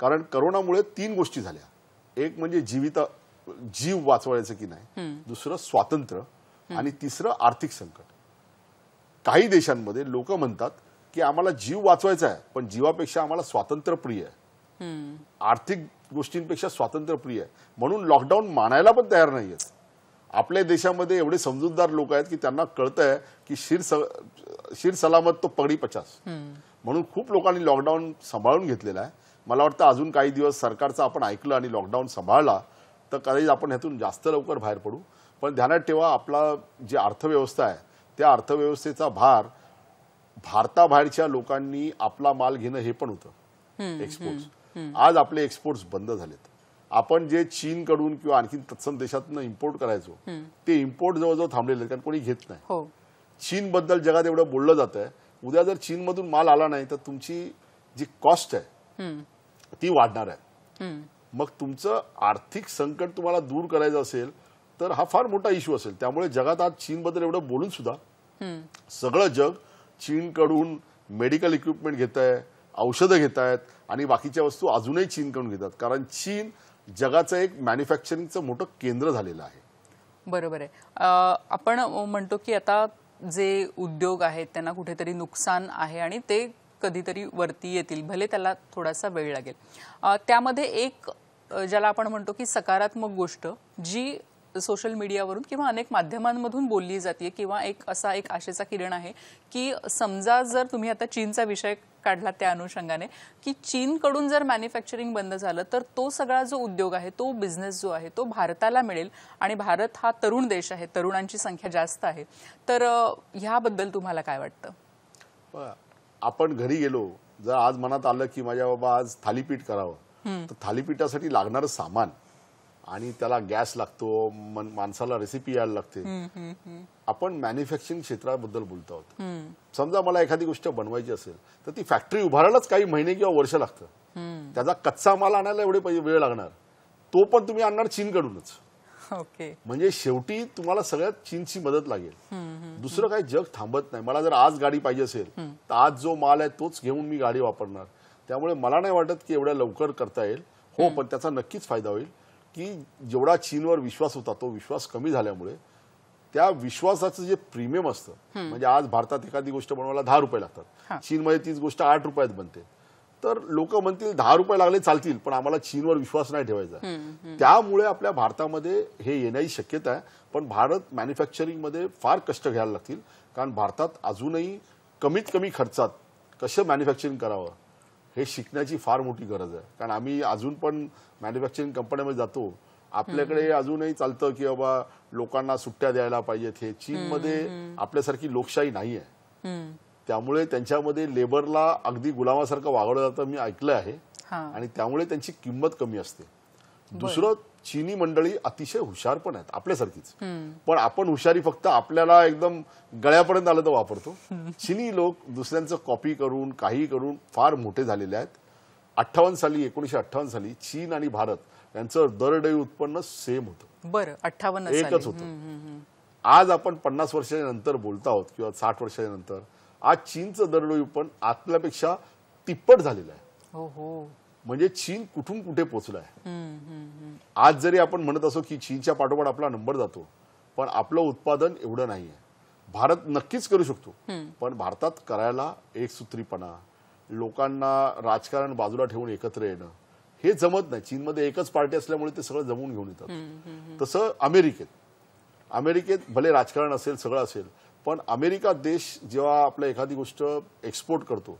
B: कारण करोनामुळे तीन गोष्टी झाल्या एक म्हणजे जीवित जीव वाचवायचं की नाही दुसरं स्वातंत्र्य आणि तिसरं आर्थिक संकट काही देशांमध्ये लोक म्हणतात की आम्हाला जीव वाचवायचा आहे पण जीवापेक्षा आम्हाला स्वातंत्र्य प्रिय
C: आहे
B: आर्थिक गोष्टींपेक्षा स्वातंत्र्य प्रिय आहे म्हणून लॉकडाऊन मानायला पण तयार नाहीयेत आपल्या देशामध्ये एवढे समजूतदार लोक आहेत की त्यांना कळतंय की शिर स... शिर सलामत तो पगडी पचास
C: म्हणून
B: खूप लोकांनी लॉकडाऊन सांभाळून घेतलेला आहे मला वाटतं अजून काही दिवस सरकारचं आपण ऐकलं आणि लॉकडाऊन सांभाळला तर कदाचित आपण ह्यातून जास्त लवकर बाहेर पडू पण ध्यानात ठेवा आपला जी अर्थव्यवस्था आहे त्या अर्थव्यवस्थेचा भार भारताबाहेरच्या लोकांनी आपला माल घेणं हे पण होतं
C: एक्सपोर्ट्स
B: आज आपले एक्सपोर्ट्स बंद झालेत आपण जे चीनकडून किंवा आणखी तत्सम देशातून इम्पोर्ट करायचो ते इम्पोर्ट जवळजवळ थांबलेले कारण कोणी घेत नाही हो. चीन बद्दल जगात एवढं बोललं जात आहे उद्या जर चीनमधून माल आला नाही तर तुमची जी कॉस्ट आहे ती वाढणार आहे मग तुमचं आर्थिक संकट तुम्हाला दूर करायचं असेल तर हा फार मोठा इश्यू असेल त्यामुळे जगात आज बद्दल एवढं बोलून सुद्धा सगळं जग चीनकडून मेडिकल इक्विपमेंट घेत आहे औषधं घेत आहेत आणि बाकीच्या वस्तू अजूनही चीनकडून घेतात कारण चीन जगाचं एक मॅन्युफॅक्चरिंगचं मोठं केंद्र झालेलं आहे
A: बरोबर आहे आपण म्हणतो की आता जे उद्योग आहेत त्यांना कुठेतरी नुकसान आहे आणि ते कधीतरी वरती येतील भले त्याला थोडासा वेळ लागेल त्यामध्ये एक ज्याला आपण म्हणतो की सकारात्मक गोष्ट जी सोशल मीडियावरून किंवा अनेक माध्यमांमधून बोलली जाते किंवा एक असा एक आशेचा किरण आहे की समजा जर तुम्ही आता चीनचा विषय काढला त्या अनुषंगाने की चीनकडून जर मॅन्युफॅक्चरिंग बंद झालं तर तो सगळा जो उद्योग आहे तो बिझनेस जो आहे तो भारताला मिळेल आणि भारत हा तरुण देश आहे तरुणांची संख्या जास्त आहे तर ह्याबद्दल तुम्हाला काय वाटतं
B: आपण घरी गेलो जर आज मनात आलं की माझ्या बाबा आज थालीपीठ करावं तर थालीपीठासाठी लागणारं सामान आणि त्याला गॅस लागतो माणसाला रेसिपी यायला लागते आपण मॅन्युफॅक्चरिंग क्षेत्राबद्दल बोलत
C: आहोत
B: समजा मला एखादी गोष्ट बनवायची असेल तर ती फॅक्टरी उभारायलाच काही महिने किंवा वर्ष
C: लागतं
B: त्याचा कच्चा माल आणायला एवढे वेळ लागणार तो पण तुम्ही आणणार चीनकडूनच ओके म्हणजे शेवटी तुम्हाला सगळ्यात चीनची मदत लागेल दुसरं काही जग थांबत नाही मला जर आज गाडी पाहिजे असेल तर आज जो माल आहे तोच घेऊन मी गाडी वापरणार त्यामुळे मला नाही वाटत की एवढ्या लवकर करता येईल हो पण त्याचा नक्कीच फायदा होईल की जेवढा चीनवर विश्वास होता तो विश्वास कमी झाल्यामुळे त्या विश्वासाचं जे प्रीमियम असतं म्हणजे आज भारतात एखादी गोष्ट बनवायला दहा रुपये लागतात चीनमध्ये तीच गोष्ट आठ रुपयात बनते तर लोक म्हणतील दहा रुपये लागले चालतील पण आम्हाला चीनवर विश्वास नाही ठेवायचा त्यामुळे आपल्या भारतामध्ये हे येण्याची शक्यता आहे पण भारत मॅन्युफॅक्चरिंगमध्ये फार कष्ट घ्यायला लागतील कारण भारतात अजूनही कमीत कमी खर्चात कसं मॅन्युफॅक्चरिंग करावं हे शिकण्याची फार मोठी गरज आहे कारण आम्ही अजून पण मॅन्युफॅक्चरिंग कंपन्यामध्ये जातो आपल्याकडे अजूनही चालतं की बाबा लोकांना सुट्ट्या द्यायला पाहिजेत हे चीनमध्ये आपल्यासारखी लोकशाही नाही
C: आहे
B: त्यामुळे त्यांच्यामध्ये लेबरला अगदी गुलामासारखं वागवलं जातं मी ऐकलं आहे आणि त्यामुळे त्यांची किंमत कमी असते दुसरं चिनी मंडळी अतिशय हुशार पण आहेत आपल्यासारखीच पण आपण हुशारी फक्त आपल्याला एकदम गळ्यापर्यंत आलं तर वापरतो चिनी लोक दुसऱ्यांचं कॉपी करून काही करून फार मोठे झालेले आहेत अठ्ठावन्न साली एकोणीशे अठ्ठावन्न साली चीन आणि भारत यांचं दरडोई उत्पन्न सेम होतं
A: बरं अठ्ठावन्न एकच होतं
B: आज आपण पन्नास वर्षाच्या नंतर बोलत आहोत किंवा साठ वर्षाच्या नंतर आज चीनचं दरडोई उत्पन्न आपल्यापेक्षा तिप्पट झालेलं आहे म्हणजे चीन कुठून कुठे
C: पोहोचलाय
B: आज जरी आपण म्हणत असो की चीनच्या पाठोपाठ आपला नंबर जातो पण आपलं उत्पादन एवढं नाही आहे भारत नक्कीच करू शकतो पण भारतात करायला एकसूत्रीपणा लोकांना राजकारण बाजूला ठेवून एकत्र येणं हे जमत नाही चीनमध्ये एकच पार्टी असल्यामुळे ते सगळं जमवून घेऊन
C: येतात
B: तसं अमेरिकेत अमेरिकेत भले राजकारण असेल सगळं असेल पण अमेरिका देश जेव्हा आपल्या एखादी गोष्ट एक्सपोर्ट करतो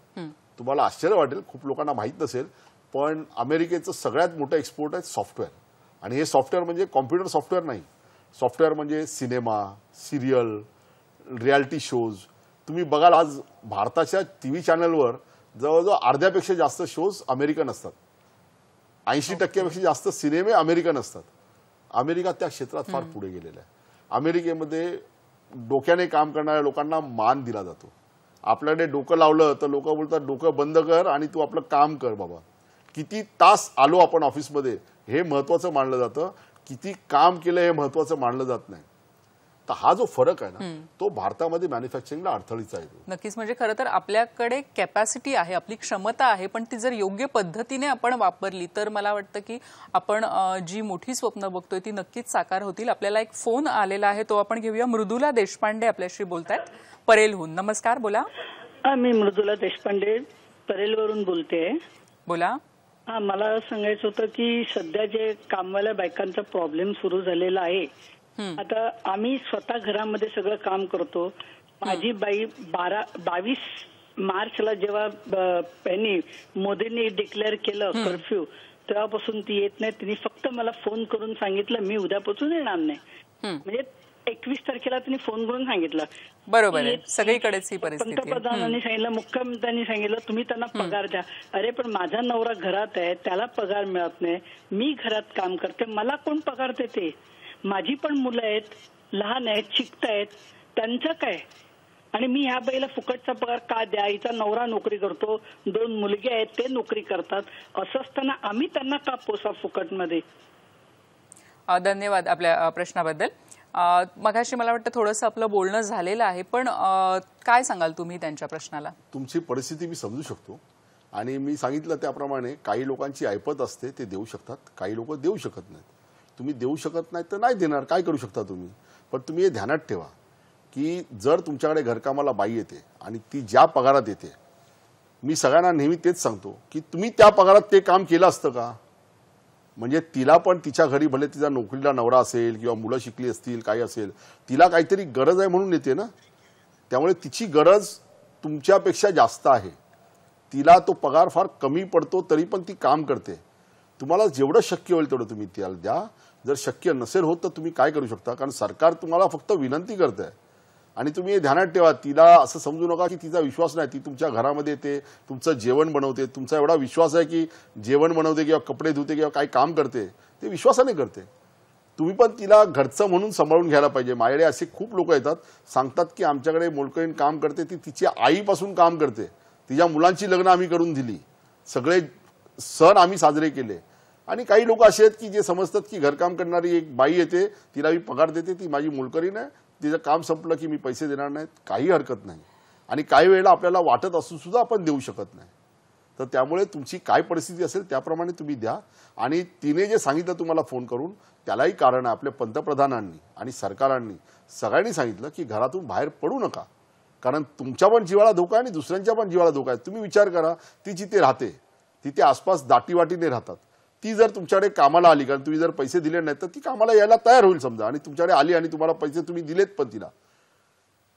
B: तुम्हाला आश्चर्य वाटेल खूप लोकांना माहीत नसेल पण अमेरिकेचं सगळ्यात मोठं एक्सपोर्ट आहे सॉफ्टवेअर आणि हे सॉफ्टवेअर म्हणजे कॉम्प्युटर सॉफ्टवेअर नाही सॉफ्टवेअर म्हणजे सिनेमा सिरियल रियालिटी शोज तुम्ही बघाल आज भारताच्या टी व्ही चॅनलवर जवळजवळ अर्ध्यापेक्षा जास्त शोज अमेरिकन असतात ऐंशी टक्क्यापेक्षा जास्त सिनेमे अमेरिकन असतात अमेरिका त्या क्षेत्रात फार पुढे गेलेल्या आहे अमेरिकेमध्ये डोक्याने काम करणाऱ्या लोकांना मान दिला जातो आपल्याकडे डोकं लावलं तर लोक बोलतात डोकं बंद कर आणि तू आपलं काम कर बाबा किती तास आलो आपण ऑफिसमध्ये हे महत्वाचं मानलं जातं किती काम केलं हे महत्त्वाचं मानलं जात नाही तर हा जो फरक आहे ना तो भारतामध्ये मॅन्युफॅक्चरिंगला अडथळीचा
C: आहे
A: नक्कीच म्हणजे खरं तर आपल्याकडे कॅपॅसिटी आहे आपली क्षमता आहे पण ती जर योग्य पद्धतीने आपण वापरली तर मला वाटतं की आपण जी मोठी स्वप्न बघतोय ती नक्कीच साकार होतील आपल्याला एक फोन आलेला आहे तो आपण घेऊया मृदुला देशपांडे आपल्याशी बोलतायत परेलहून नमस्कार बोला मी मृदुला देशपांडे परेलवरून बोलते बोला हा मला सांगायचं होतं की सध्या जे कामवाल्या बायकांचा प्रॉब्लेम सुरू झालेला आहे आता आम्ही स्वतः घरामध्ये सगळं काम करतो माझी बाई बारा बावीस मार्चला जेव्हा यांनी मोदींनी डिक्लेअर केलं कर्फ्यू तेव्हापासून ती येत नाही तिने फक्त मला फोन करून सांगितलं मी उद्यापासून येणार नाही म्हणजे एकवीस तारखेला त्यांनी फोन करून सांगितलं बरोबर आहे सगळीकडेच ही परिस्थिती पंतप्रधानांनी सांगितलं मुख्यमंत्र्यांनी सांगितलं तुम्ही त्यांना पगार द्या अरे पण माझा नवरा घरात आहे त्याला पगार मिळत नाही मी घरात काम करते मला कोण पगार देते माझी पण मुलं आहेत लहान आहेत शिकत आहेत त्यांचं काय आणि मी ह्या बाईला फुकटचा पगार का द्या हिचा नवरा नोकरी करतो दोन मुलगे आहेत ते नोकरी करतात
D: असं असताना आम्ही त्यांना का पोसा फुकटमध्ये
A: धन्यवाद आपल्या प्रश्नाबद्दल मगाशी मला वाटतं थोडंसं आपलं बोलणं झालेलं आहे पण काय सांगाल तुम्ही त्यांच्या प्रश्नाला
B: तुमची परिस्थिती मी समजू शकतो आणि मी सांगितलं त्याप्रमाणे काही लोकांची ऐपत असते ते देऊ शकतात काही लोक देऊ शकत नाहीत तुम्ही देऊ शकत नाहीत तर नाही देणार काय करू शकता तुम्ही पण तुम्ही हे ध्यानात ठेवा की जर तुमच्याकडे घरकामाला बाई येते आणि ती ज्या पगारात येते मी सगळ्यांना नेहमी तेच सांगतो की तुम्ही त्या पगारात ते काम केलं असतं का म्हणजे तिला पण तिच्या घरी भले तिचा नोकरीला नवरा असेल किंवा मुलं शिकली असतील काही असेल तिला काहीतरी गरज आहे म्हणून येते ना त्यामुळे तिची गरज तुमच्यापेक्षा जास्त आहे तिला तो पगार फार कमी पडतो तरी पण ती काम करते तुम्हाला जेवढं शक्य होईल तेवढं तुम्ही त्याला द्या जर शक्य नसेल होत तर तुम्ही काय करू शकता कारण सरकार तुम्हाला फक्त विनंती करत आहे आणि तुम्ही हे ध्यानात ठेवा तिला असं समजू नका की तिचा विश्वास नाही ती तुमच्या घरामध्ये येते तुमचं जेवण बनवते तुमचा एवढा विश्वास आहे की जेवण बनवते किंवा कपडे धुते किंवा काही काम करते ते विश्वासाने करते तुम्ही पण तिला घरचं म्हणून सांभाळून घ्यायला पाहिजे माझ्याकडे असे खूप लोक येतात सांगतात की आमच्याकडे मुलकरीन काम करते ती तिची आईपासून काम करते तिच्या मुलांची लग्न आम्ही करून दिली सगळे सण आम्ही साजरे केले आणि काही लोक असे आहेत की जे समजतात की घरकाम करणारी एक बाई येते तिला मी पगार देते ती माझी मुलकरीण आहे तिचं काम संपलं की मी पैसे देणार नाहीत काही हरकत नाही आणि काही वेळेला आपल्याला वाटत असून सुद्धा आपण देऊ शकत नाही तर त्यामुळे तुमची काय परिस्थिती असेल त्याप्रमाणे तुम्ही द्या आणि तिने जे सांगितलं तुम्हाला फोन करून त्यालाही कारण आपल्या पंतप्रधानांनी आणि सरकारांनी सगळ्यांनी सांगितलं की घरातून बाहेर पडू नका कारण तुमच्या पण जीवाला धोका आहे आणि दुसऱ्यांच्या पण जीवाला धोका आहे तुम्ही विचार करा ती जिथे राहते तिथे आसपास दाटीवाटीने राहतात ती जर तुमच्याकडे कामाला आली कारण तुम्ही जर पैसे दिले नाहीत तर ती कामाला यायला तयार होईल समजा आणि तुमच्याकडे आली आणि तुम्हाला पैसे तुम्ही दिलेत पण तिला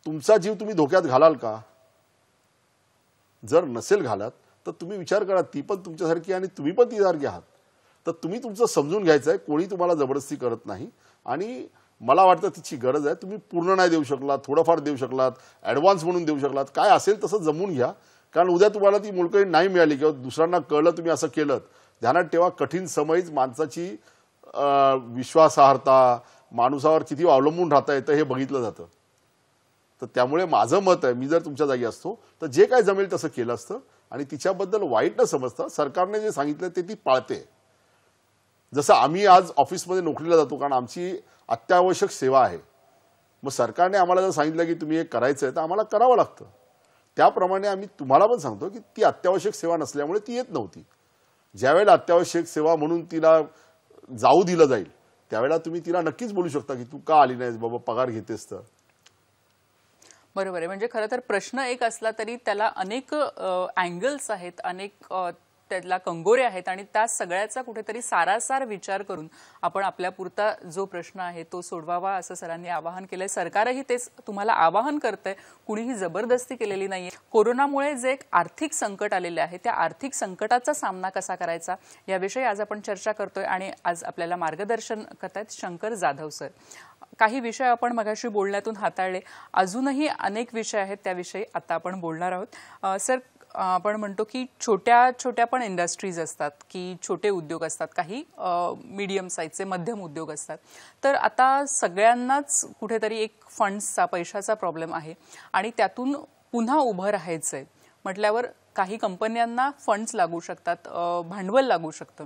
B: तुमचा जीव तुम्ही धोक्यात घालाल का जर नसेल घालात तर तुम्ही विचार करा ती पण तुमच्यासारखी आणि तुम्ही पण तिसारखी आहात तर तुम्ही तुमचं समजून घ्यायचं आहे कोणी तुम्हाला जबरदस्ती करत नाही आणि मला वाटतं तिची गरज आहे तुम्ही पूर्ण नाही देऊ शकलात थोडंफार देऊ शकलात ॲडव्हान्स म्हणून देऊ शकलात काय असेल तसं जमून घ्या कारण उद्या तुम्हाला ती मुलकळी नाही मिळाली किंवा दुसऱ्यांना कळलं तुम्ही असं केलं ध्यानात ठेवा कठीण समयच माणसाची विश्वासार्हता माणूसावर किती अवलंबून राहता येतं हे बघितलं जातं तर त्यामुळे माझं मत आहे मी जर तुमच्या जागी असतो तर जे काय जमेल तसं केलं असतं आणि तिच्याबद्दल वाईट न समजतं सरकारने जे सांगितलं ते ती पाळते जसं आम्ही आज ऑफिसमध्ये नोकरीला जातो कारण आमची अत्यावश्यक सेवा आहे मग सरकारने आम्हाला जर सांगितलं की तुम्ही हे करायचं आहे तर आम्हाला करावं लागतं त्याप्रमाणे आम्ही तुम्हाला पण सांगतो की ती अत्यावश्यक सेवा नसल्यामुळे ती येत नव्हती ज्यावेळेला अत्यावश्यक सेवा म्हणून तिला जाऊ दिलं जाईल त्यावेळेला तुम्ही तिला नक्कीच बोलू शकता की तू का आली नाहीस बाबा पगार घेतेस तर
A: बरोबर आहे म्हणजे खरं तर प्रश्न एक असला तरी त्याला अनेक अँगल्स आहेत अनेक त्यातला कंगोरे आहेत आणि त्या सगळ्याचा कुठेतरी सारासार विचार करून आपण आपल्यापुरता जो प्रश्न आहे तो सोडवावा असं सरांनी आवाहन केलंय सरकारही तेच तुम्हाला आवाहन करतंय कुणीही जबरदस्ती केलेली नाहीये कोरोनामुळे जे एक आर्थिक संकट आलेले आहे त्या आर्थिक संकटाचा सामना कसा करायचा याविषयी आज आपण चर्चा करतोय आणि आज आपल्याला मार्गदर्शन करतायत शंकर जाधव सर काही विषय आपण मगाशी बोलण्यातून हाताळले अजूनही अनेक विषय आहेत त्याविषयी आता आपण बोलणार आहोत सर आपण म्हणतो की छोट्या छोट्या पण इंडस्ट्रीज असतात की छोटे उद्योग असतात काही मीडियम साईजचे मध्यम उद्योग असतात तर आता सगळ्यांनाच कुठेतरी एक फंड्सचा पैशाचा प्रॉब्लेम आहे आणि त्यातून पुन्हा उभं राहायचं आहे म्हटल्यावर काही कंपन्यांना फंड्स लागू शकतात भांडवल लागू शकतं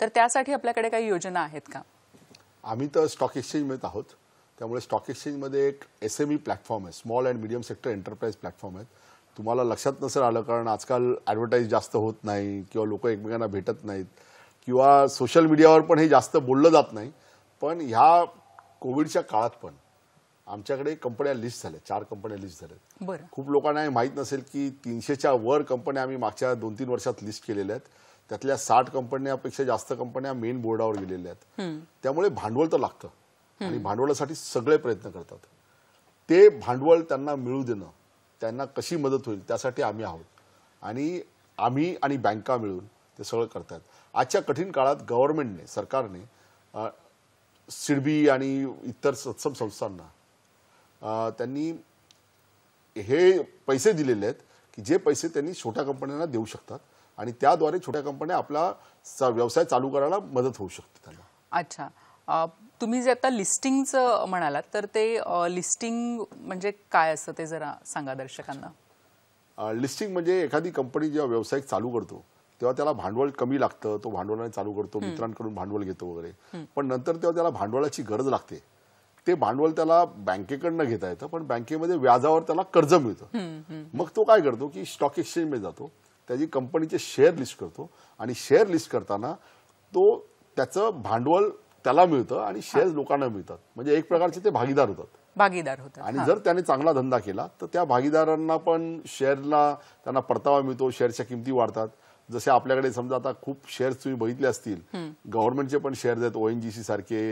A: तर त्यासाठी आपल्याकडे काही योजना आहेत का
B: आम्ही तर स्टॉक एक्सचेंजमध्ये आहोत त्यामुळे स्टॉक एक्सचेंजमध्ये एक एस एम प्लॅटफॉर्म आहे small and medium sector enterprise platform आहे तुम्हाला लक्षात नसेल आलं कारण आजकाल ॲडव्हर्टाईज जास्त होत नाही किंवा लोक एकमेकांना भेटत नाहीत किंवा सोशल मीडियावर पण हे जास्त बोललं जात नाही पण ह्या कोविडच्या काळात पण आमच्याकडे कंपन्या लिस्ट झाल्या चार कंपन्या लिस्ट झाल्या खूप लोकांना हे माहीत नसेल की तीनशेच्या वर कंपन्या आम्ही मागच्या दोन तीन वर्षात लिस्ट केलेल्या आहेत त्यातल्या साठ कंपन्यापेक्षा जास्त कंपन्या मेन बोर्डावर गेलेल्या आहेत त्यामुळे भांडवल तर लागतं आणि भांडवलासाठी सगळे प्रयत्न करतात ते भांडवल त्यांना मिळू देणं त्यांना कशी मदत होईल त्यासाठी आम्ही आहोत आणि आम्ही आणि बँका मिळून ते सगळं करतात आजच्या कठीण काळात गव्हर्नमेंटने सरकारने सिडबी आणि इतर सत्सम संस्थांना त्यांनी हे पैसे दिलेले आहेत की जे पैसे त्यांनी छोट्या कंपन्यांना देऊ शकतात आणि त्याद्वारे छोट्या कंपन्या आपला व्यवसाय चालू करायला मदत होऊ शकते त्यांना
A: अच्छा तुम्ही जे आता लिस्टिंगचं म्हणालात तर ते लिस्टिंग म्हणजे काय असतं ते जरा सांगा दर्शकांना
B: लिस्टिंग म्हणजे एखादी कंपनी जेव्हा व्यावसायिक चालू करतो तेव्हा त्याला भांडवल कमी लागतं तो भांडवलाने चालू करतो मित्रांकडून भांडवल घेतो वगैरे पण नंतर तेव्हा त्याला भांडवलाची गरज लागते ते भांडवल त्याला बँकेकडनं घेता येतं पण बँकेमध्ये व्याजावर त्याला कर्ज
C: मिळतं
B: मग तो काय करतो की स्टॉक एक्सचेंजमध्ये जातो त्याची कंपनीचे शेअर लिस्ट करतो आणि शेअर लिस्ट करताना तो त्याचं भांडवल त्याला मिळतं आणि शेअर्स लोकांना मिळतात म्हणजे एक प्रकारचे ते भागीदार होतात
A: भागीदार होतात आणि जर
B: त्याने चांगला धंदा केला तर त्या भागीदारांना पण शेअरला त्यांना परतावा मिळतो शेअरच्या किमती वाढतात जसे आपल्याकडे समजा आता खूप शेअर्स तुम्ही बघितले असतील गव्हर्नमेंटचे पण शेअर्स आहेत ओएनजीसी सारखे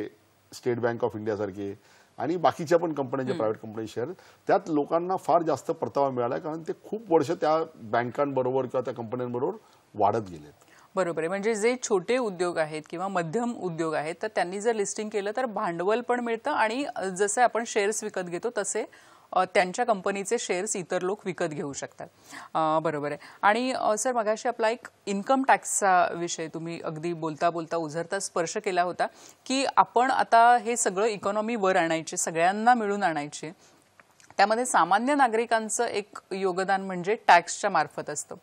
B: स्टेट बँक ऑफ इंडिया सारखे आणि बाकीच्या पण कंपन्यांचे प्रायव्हेट कंपनी शेअर त्यात लोकांना फार जास्त परतावा मिळाला कारण ते खूप वर्ष त्या बँकांबरोबर किंवा त्या कंपन्यांबरोबर वाढत गेलेत
A: बरोबर आहे म्हणजे जे छोटे उद्योग आहेत किंवा मध्यम उद्योग आहेत तर त्यांनी जर लिस्टिंग केलं तर भांडवल पण मिळतं आणि जसे आपण शेअर्स विकत घेतो तसे त्यांच्या कंपनीचे शेअर्स इतर लोक विकत घेऊ शकतात बरोबर आहे आणि सर मगाशी आपला एक इन्कम टॅक्सचा विषय तुम्ही अगदी बोलता बोलता उझरता स्पर्श केला होता की आपण आता हे सगळं इकॉनॉमी वर आणायचे सगळ्यांना मिळून आणायचे त्यामध्ये सामान्य नागरिकांचं एक योगदान म्हणजे टॅक्सच्या मार्फत असतं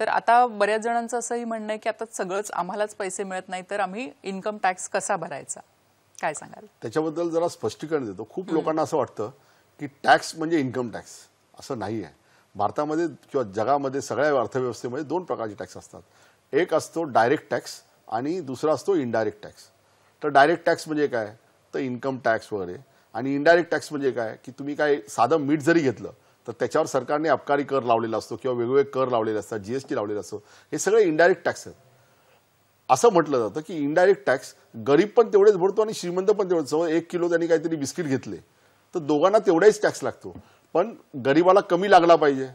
A: तर आता बऱ्याच जणांचं असंही म्हणणं आहे की आता सगळंच आम्हालाच पैसे मिळत नाही तर आम्ही इन्कम टॅक्स कसा भरायचा काय सांगाल
B: त्याच्याबद्दल जरा स्पष्टीकरण देतो खूप लोकांना असं वाटतं की टॅक्स म्हणजे इन्कम टॅक्स असं नाही आहे भारतामध्ये किंवा जगामध्ये सगळ्या अर्थव्यवस्थेमध्ये दोन प्रकारचे टॅक्स असतात एक असतो डायरेक्ट टॅक्स आणि दुसरा असतो इनडायरेक्ट टॅक्स तर डायरेक्ट टॅक्स म्हणजे काय तर इन्कम टॅक्स वगैरे आणि इनडायरेक्ट टॅक्स म्हणजे काय की तुम्ही काय साधं मीठ जरी घेतलं तर त्याच्यावर सरकारने अबकारी कर लावलेला असतो किंवा वेगवेगळे कर लावलेले असतात जीएसटी लावलेला असतो हे सगळे इनडायरेक्ट टॅक्स आहेत असं म्हटलं जातं की इनडायरेक्ट टॅक्स गरीब पण तेवढेच भरतो आणि श्रीमंत पण तेवढेच जवळ एक किलो त्यांनी काहीतरी बिस्किट घेतले तर दोघांना तेवढाच टॅक्स लागतो पण गरीबाला कमी लागला पाहिजे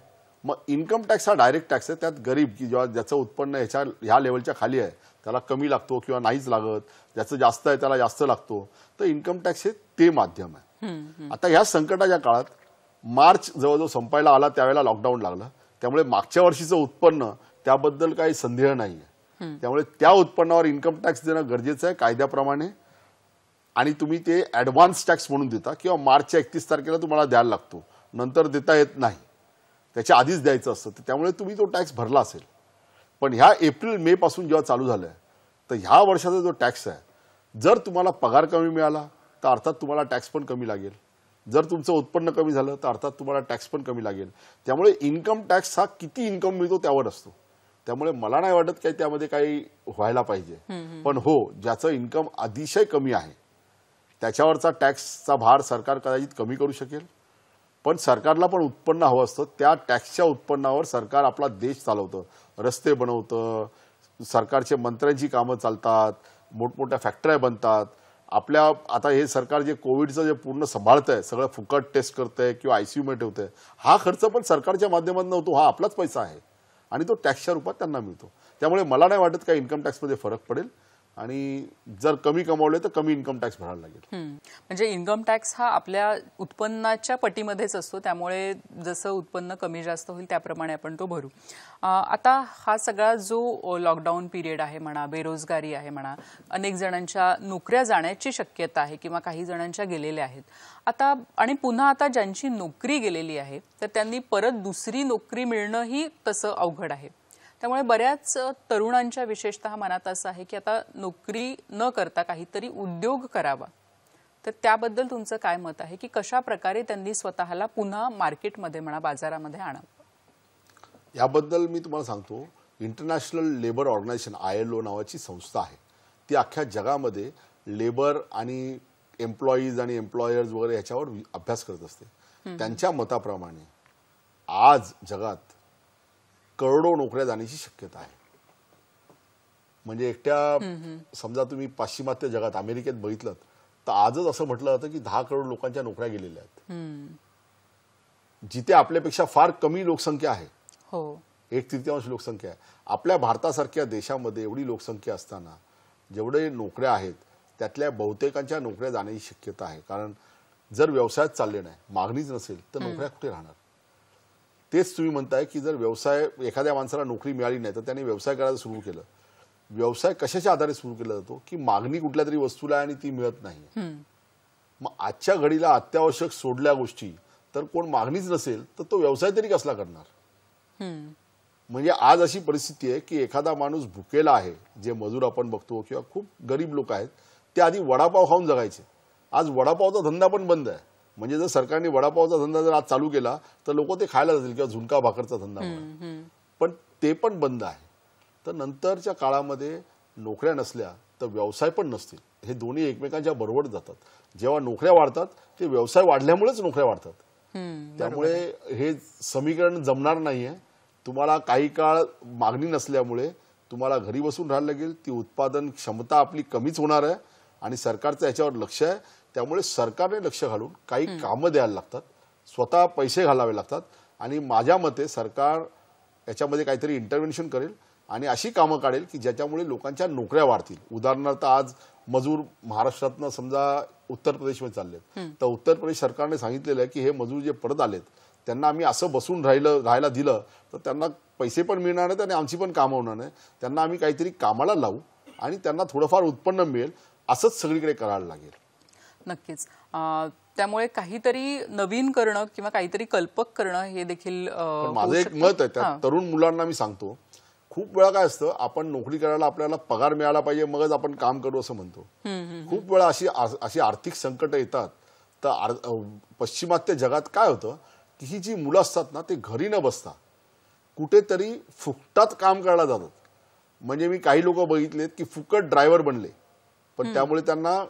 B: मग इन्कम टॅक्स हा डायरेक्ट टॅक्स आहे त्यात गरीब की जेव्हा ज्याचं उत्पन्न ह्याच्या ह्या लेवलच्या खाली आहे त्याला कमी लागतो किंवा नाहीच लागत ज्याचं जास्त आहे त्याला जास्त लागतो तर इन्कम टॅक्स हे ते माध्यम
C: आहे आता
B: ह्या संकटाच्या काळात मार्च जवळजवळ संपायला आला त्यावेळेला लॉकडाऊन लागलं त्यामुळे मागच्या वर्षीचं उत्पन्न त्याबद्दल काही संदेह नाही त्यामुळे त्या उत्पन्नावर इन्कम टॅक्स देणं गरजेचं आहे कायद्याप्रमाणे आणि तुम्ही ते ॲडव्हान्स टॅक्स म्हणून देता किंवा मार्चच्या एकतीस तारखेला तुम्हाला द्यायला लागतो नंतर देता येत नाही त्याच्या आधीच द्यायचं असतं त्यामुळे तुम्ही तो टॅक्स भरला असेल पण ह्या एप्रिल मे पासून जेव्हा चालू झालं तर ह्या वर्षाचा जो टॅक्स आहे जर तुम्हाला पगार कमी मिळाला तर अर्थात तुम्हाला टॅक्स पण कमी लागेल जर तुमचं उत्पन्न कमी झालं तर अर्थात तुम्हाला टॅक्स पण कमी लागेल त्यामुळे इन्कम टॅक्स हा किती इन्कम मिळतो त्यावर असतो त्यामुळे मला नाही वाटत काही त्यामध्ये काही व्हायला पाहिजे पण हो ज्याचं इन्कम अतिशय कमी आहे त्याच्यावरचा टॅक्सचा भार सरकार कदाचित कमी करू शकेल पण सरकारला पण उत्पन्न हवं असतं त्या टॅक्सच्या उत्पन्नावर सरकार आपला देश चालवतं रस्ते बनवतं सरकारचे मंत्र्यांची कामं चालतात मोठमोठ्या फॅक्टऱ्या बनतात आपल्या आता हे सरकार जे कोविडचं जे पूर्ण सांभाळत आहे सगळं फुकट टेस्ट करतंय किंवा आय ठेवतंय हा खर्च पण सरकारच्या माध्यमातून होतो हा आपलाच पैसा आहे आणि तो टॅक्सच्या रूपात त्यांना मिळतो त्यामुळे मला नाही वाटत काही इन्कम टॅक्समध्ये फरक पडेल आणि जर कमी कमावले तर कमी इन्कम टॅक्स भरायला लागेल
C: म्हणजे
A: इन्कम टॅक्स हा आपल्या उत्पन्नाच्या पटीमध्येच असतो त्यामुळे जसं उत्पन्न कमी जास्त होईल त्याप्रमाणे आपण तो भरू आता हा सगळा जो लॉकडाऊन पिरियड आहे म्हणा बेरोजगारी आहे म्हणा अनेक जणांच्या नोकऱ्या जाण्याची शक्यता आहे किंवा काही जणांच्या गेलेल्या आहेत आता आणि पुन्हा आता ज्यांची नोकरी गेलेली आहे तर त्यांनी परत दुसरी नोकरी मिळणंही तसं अवघड आहे त्यामुळे बऱ्याच तरुणांच्या विशेषतः मनात असं आहे की आता नोकरी न करता काहीतरी उद्योग करावा तर त्याबद्दल तुमचं काय मत आहे की कशा प्रकारे त्यांनी स्वतःला पुन्हा मार्केटमध्ये म्हणा बाजारामध्ये आणावं
B: याबद्दल मी तुम्हाला सांगतो international labour organisation I L O नावाची संस्था आहे ती अख्ख्या जगामध्ये लेबर आणि एम्प्लॉईज आणि एम्प्लॉयर्स वगैरे याच्यावर अभ्यास करत असते त्यांच्या मताप्रमाणे आज जगात करोडो नोकऱ्या जाण्याची शक्यता आहे म्हणजे एकट्या समजा तुम्ही पाश्चिमात्य जगात अमेरिकेत बघितलं तर आजच असं म्हटलं जातं की दहा करोड लोकांच्या नोकऱ्या गेलेल्या
C: आहेत
B: जिथे आपल्यापेक्षा फार कमी लोकसंख्या आहे हो एक तृतीयांश लोकसंख्या आहे आपल्या भारतासारख्या देशामध्ये एवढी लोकसंख्या असताना जेवढे नोकऱ्या आहेत त्यातल्या बहुतेकांच्या नोकऱ्या जाण्याची शक्यता आहे कारण जर व्यवसायात चालले नाही मागणीच नसेल तर नोकऱ्या कुठे राहणार तेच तुम्ही म्हणताय की जर व्यवसाय एखाद्या माणसाला नोकरी मिळाली नाही तर त्याने व्यवसाय करायला सुरू केलं व्यवसाय कशाच्या आधारे सुरू केला जातो की मागणी कुठल्या तरी वस्तूला आणि ती मिळत नाही मग आजच्या घडीला अत्यावश्यक सोडल्या गोष्टी तर कोण मागणीच नसेल तर तो व्यवसाय तरी कसला करणार म्हणजे आज अशी परिस्थिती आहे की एखादा माणूस भुकेला आहे जे मजूर आपण बघतो किंवा खूप गरीब लोक आहेत ते आधी वडापाव खाऊन जगायचे आज वडापावचा धंदा पण बंद आहे म्हणजे जर सरकारने वडापावचा धंदा जर आज चालू केला तर लोक ते खायला जातील किंवा झुणका भाकरचा धंदा पण ते पण बंद आहे तर नंतरच्या काळामध्ये नोकऱ्या नसल्या तर व्यवसाय पण नसतील हे दोन्ही एकमेकांच्या बरोबर जातात जेव्हा नोकऱ्या वाढतात ते व्यवसाय वाढल्यामुळेच नोकऱ्या वाढतात त्यामुळे हे समीकरण जमणार नाहीये तुम्हाला काही काळ मागणी नसल्यामुळे तुम्हाला घरी बसून राहायला लागेल ती उत्पादन क्षमता आपली कमीच होणार आहे आणि सरकारचं याच्यावर लक्ष आहे त्यामुळे सरकारने लक्ष घालून काही कामं द्यायला लागतात स्वतः पैसे घालावे लागतात आणि माझ्या मते सरकार याच्यामध्ये काहीतरी इंटरव्हेन्शन करेल आणि अशी कामं काढेल की ज्याच्यामुळे लोकांच्या नोकऱ्या वाढतील उदाहरणार्थ आज मजूर महाराष्ट्रातनं समजा उत्तर प्रदेशमध्ये चाललेत तर उत्तर प्रदेश सरकारने सांगितलेलं आहे की हे मजूर जे परत आलेत त्यांना आम्ही असं बसून राहिलं राहायला दिलं तर त्यांना पैसे पण मिळणार नाहीत आणि आमची पण कामं होणार नाही त्यांना आम्ही काहीतरी कामाला लावू आणि त्यांना थोडंफार उत्पन्न मिळेल असंच सगळीकडे करायला लागेल
A: नक्कीच त्यामुळे काहीतरी नवीन करणं किंवा काहीतरी कल्पक करणं हे देखील
C: माझं एक मत आहे त्या
B: तरुण मुलांना मी सांगतो खूप वेळा काय असतं आपण नोकरी करायला आपल्याला पगार मिळाला पाहिजे मगच आपण काम करू असं म्हणतो खूप वेळा अशी अशी आर्थिक संकट येतात तर पश्चिमात्य जगात काय होतं की ही जी मुलं असतात ना ते घरी न बसता कुठेतरी फुकटात काम करायला जातात म्हणजे मी काही लोक बघितलेत की फुकट ड्रायव्हर बनले पण त्यामुळे त्यांना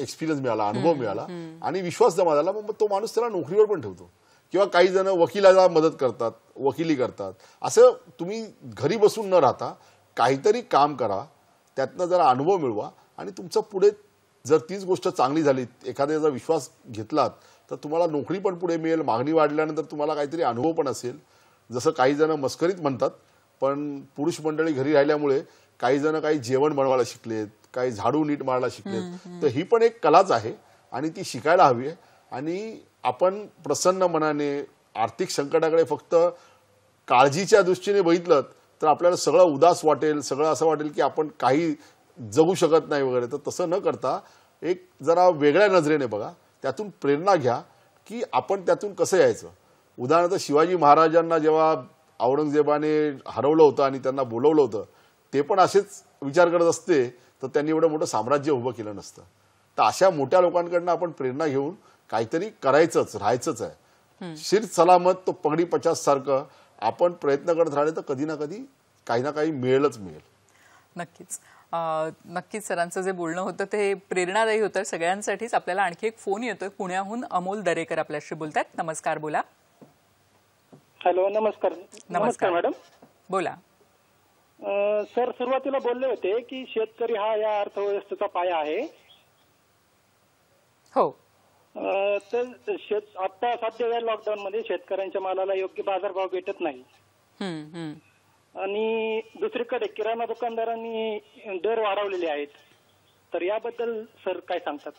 B: एक्सपिरियन्स मिळाला अनुभव मिळाला आणि विश्वास जमा झाला मग तो माणूस त्याला नोकरीवर पण ठेवतो किंवा काही जण वकिलाला मदत करतात वकिली करतात असं तुम्ही घरी बसून न राहता काहीतरी काम करा त्यातनं जरा अनुभव मिळवा आणि तुमचं पुढे जर तीच गोष्ट चांगली झाली एखाद्याचा विश्वास घेतलात तर तुम्हाला नोकरी पण पुढे मिळेल मागणी वाढल्यानंतर तुम्हाला काहीतरी अनुभव पण असेल जसं काही जण मस्करीत म्हणतात पण पुरुष मंडळी घरी राहिल्यामुळे काही जण काही जेवण बनवायला शिकलेत काही झाडू नीट मारायला शिकलेत तर ही पण एक कलाच आहे आणि ती शिकायला हवी आहे आणि आपण प्रसन्न मनाने आर्थिक संकटाकडे फक्त काळजीच्या दृष्टीने बघितलं तर आपल्याला सगळं उदास वाटेल सगळं असं वाटेल की आपण काही जगू शकत नाही वगैरे तर तसं न करता एक जरा वेगळ्या नजरेने बघा त्यातून प्रेरणा घ्या की आपण त्यातून कसं यायचं उदाहरणार्थ शिवाजी महाराजांना जेव्हा औरंगजेबाने हरवलं होतं आणि त्यांना बोलवलं होतं ते पण असेच विचार करत असते तर त्यांनी एवढं मोठं साम्राज्य उभं केलं नसतं तर अशा मोठ्या लोकांकडनं आपण प्रेरणा घेऊन काहीतरी करायचंच राहायचंच
C: आहे
B: शिर सलामत तो पगडी पचास सारखं आपण प्रयत्न करत राहिले तर कधी ना कधी काही ना काही मिळेलच मिळेल
A: नक्कीच नक्कीच सरांचं जे बोलणं होतं ते प्रेरणादायी होतं सगळ्यांसाठीच आपल्याला आणखी एक फोन येतोय पुण्याहून अमोल दरेकर आपल्याशी बोलतात नमस्कार बोला
D: हॅलो नमस्कार नमस्कार मॅडम बोला सर सुरुवातीला बोलले होते की शेतकरी हा या अर्थव्यवस्थेचा पाया आहे हो तर शेत आता सध्या या लॉकडाऊन मध्ये शेतकऱ्यांच्या मालाला योग्य बाजारभाव भेटत नाही आणि दुसरीकडे किराणा दुकानदारांनी दर वाढवलेले आहेत तर याबद्दल सर काय सांगतात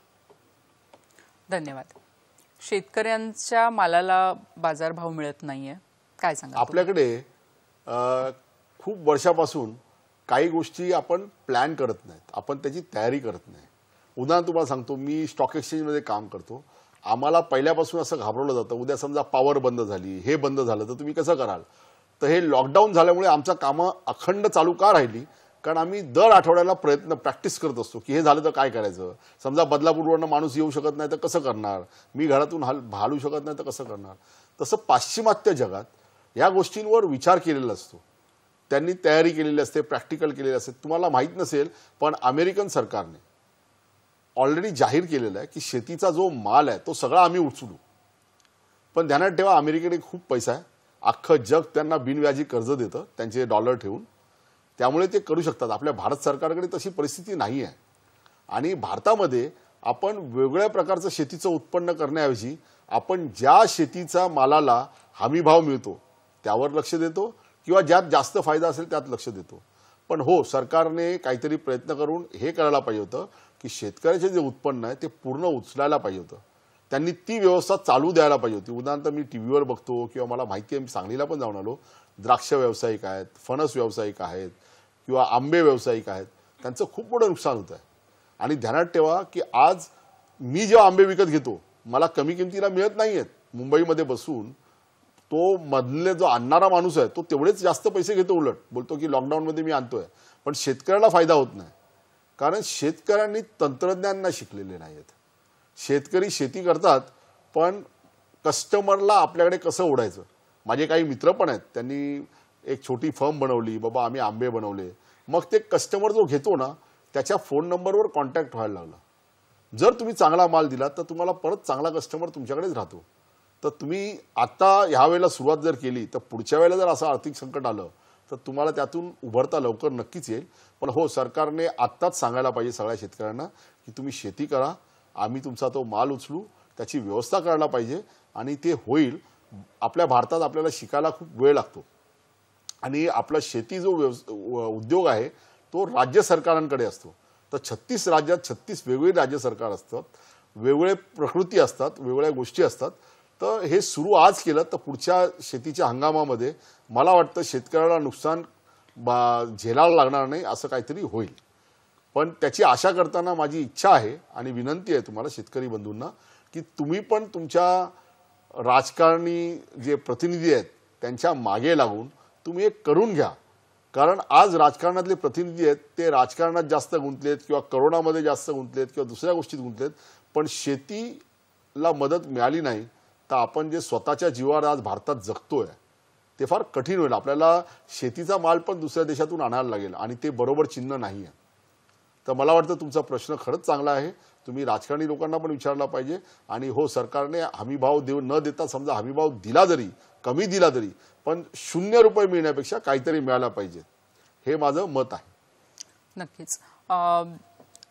A: धन्यवाद शेतकऱ्यांच्या मालाला बाजारभाव मिळत नाहीये काय सांगा आपल्याकडे
B: खूप वर्षापासून काही गोष्टी आपण प्लॅन करत नाहीत आपण त्याची तयारी करत नाही उदाहरण तुम्हाला सांगतो मी स्टॉक एक्सचेंजमध्ये काम करतो आम्हाला पहिल्यापासून असं घाबरवलं जातं उद्या समजा पॉवर बंद झाली हे बंद झालं तर तुम्ही कसं कराल तर हे लॉकडाऊन झाल्यामुळे आमचं कामं अखंड चालू का राहिली कारण आम्ही दर आठवड्याला प्रयत्न प्रॅक्टिस करत असतो की हे झालं तर काय करायचं समजा बदलापूरवरनं माणूस येऊ शकत नाही तर कसं करणार मी घरातून हाल हालू शकत नाही तर कसं करणार तसं पाश्चिमात्य जगात या गोष्टींवर विचार केलेला असतो त्यांनी तयारी केलेली असते प्रॅक्टिकल केलेली असते तुम्हाला माहीत नसेल पण अमेरिकन सरकारने ऑलरेडी जाहीर केलेलं आहे की शेतीचा जो माल आहे तो सगळा आम्ही उचलू पण ध्यानात ठेवा अमेरिकेकडे खूप पैसा आहे अख्खं जग त्यांना बिनव्याजी कर्ज देतं त्यांचे डॉलर ठेवून त्यामुळे ते करू शकतात आपल्या भारत सरकारकडे तशी परिस्थिती नाही आहे आणि भारतामध्ये आपण वेगळ्या प्रकारचं शेतीचं उत्पन्न करण्याऐवजी आपण ज्या शेतीचा मालाला हमीभाव मिळतो त्यावर लक्ष देतो किंवा ज्यात जास्त फायदा असेल त्यात लक्ष देतो पण हो सरकारने काहीतरी प्रयत्न करून हे करायला पाहिजे होतं की शेतकऱ्याचे जे उत्पन्न आहे ते पूर्ण उचलायला पाहिजे होतं त्यांनी ती व्यवस्था चालू द्यायला पाहिजे होती उदाहरणार्थ मी टी व्हीवर बघतो किंवा मला माहिती आहे मी सांगलीला पण जाऊन आलो द्राक्ष व्यावसायिक आहेत फणस व्यावसायिक आहेत किंवा आंबे व्यावसायिक आहेत त्यांचं खूप मोठं नुकसान होतं आहे आणि ध्यानात ठेवा की आज मी जेव्हा आंबे विकत घेतो मला कमी किमतीला मिळत नाही आहेत मुंबईमध्ये बसून तो मधले जो आणणारा माणूस आहे तो तेवढेच जास्त पैसे घेतो उलट बोलतो की लॉकडाऊनमध्ये मी आणतोय पण शेतकऱ्याला फायदा होत नाही कारण शेतकऱ्यांनी तंत्रज्ञान ना शिकलेले नाही आहेत शेतकरी शेती करतात पण कस्टमरला आपल्याकडे कसं ओढायचं माझे काही मित्र पण आहेत त्यांनी एक छोटी फर्म बनवली बाबा आम्ही आंबे बनवले मग ते कस्टमर जो घेतो ना त्याच्या फोन नंबरवर कॉन्टॅक्ट व्हायला लागला जर तुम्ही चांगला माल दिला तर तुम्हाला परत चांगला कस्टमर तुमच्याकडेच राहतो तर तुम्ही आत्ता ह्या वेळेला सुरुवात जर केली तर पुढच्या वेळेला जर असं आर्थिक संकट आलं तर तुम्हाला त्यातून उभरता लवकर नक्कीच येईल पण हो सरकारने आत्ताच सांगायला पाहिजे सगळ्या शेतकऱ्यांना की तुम्ही शेती करा आम्ही तुमचा तो माल उचलू त्याची व्यवस्था करायला पाहिजे आणि ते होईल आपल्या भारतात आपल्याला शिकायला खूप वेळ लागतो आणि आपला शेती जो उद्योग आहे तो राज्य सरकारांकडे असतो तर छत्तीस राज्यात छत्तीस वेगवेगळी राज्य सरकार असतात वेगवेगळे प्रकृती असतात वेगवेगळ्या गोष्टी असतात तर हे सुरू आज केलं तर पुढच्या शेतीच्या हंगामामध्ये मला वाटतं शेतकऱ्याला नुकसान बा झेलायला लागणार नाही असं काहीतरी होईल पण त्याची आशा करताना माझी इच्छा आहे आणि विनंती आहे तुम्हाला शेतकरी बंधूंना की तुम्ही पण तुमच्या राजकारणी जे प्रतिनिधी आहेत त्यांच्या मागे लागून तुम्ही एक करून घ्या कारण आज राजकारणातले प्रतिनिधी आहेत ते राजकारणात जास्त गुंतलेत किंवा करोनामध्ये जास्त गुंतलेत किंवा दुसऱ्या गोष्टीत गुंतलेत पण शेतीला मदत मिळाली नाही तर आपण जे स्वतःच्या जीवावर आज भारतात जगतोय ते फार कठीण होईल आपल्याला शेतीचा माल पण दुसऱ्या देशातून आणायला लागेल आणि ते बरोबर चिन्ह नाही आहे तर मला वाटतं तुमचा प्रश्न खरंच चांगला आहे तुम्ही राजकारणी लोकांना पण विचारला पाहिजे आणि हो सरकारने हमीभाव देऊ न देता समजा हमीभाव दिला जरी कमी दिला तरी पण शून्य रुपये मिळण्यापेक्षा काहीतरी मिळाला पाहिजे हे माझं मत आहे
A: नक्कीच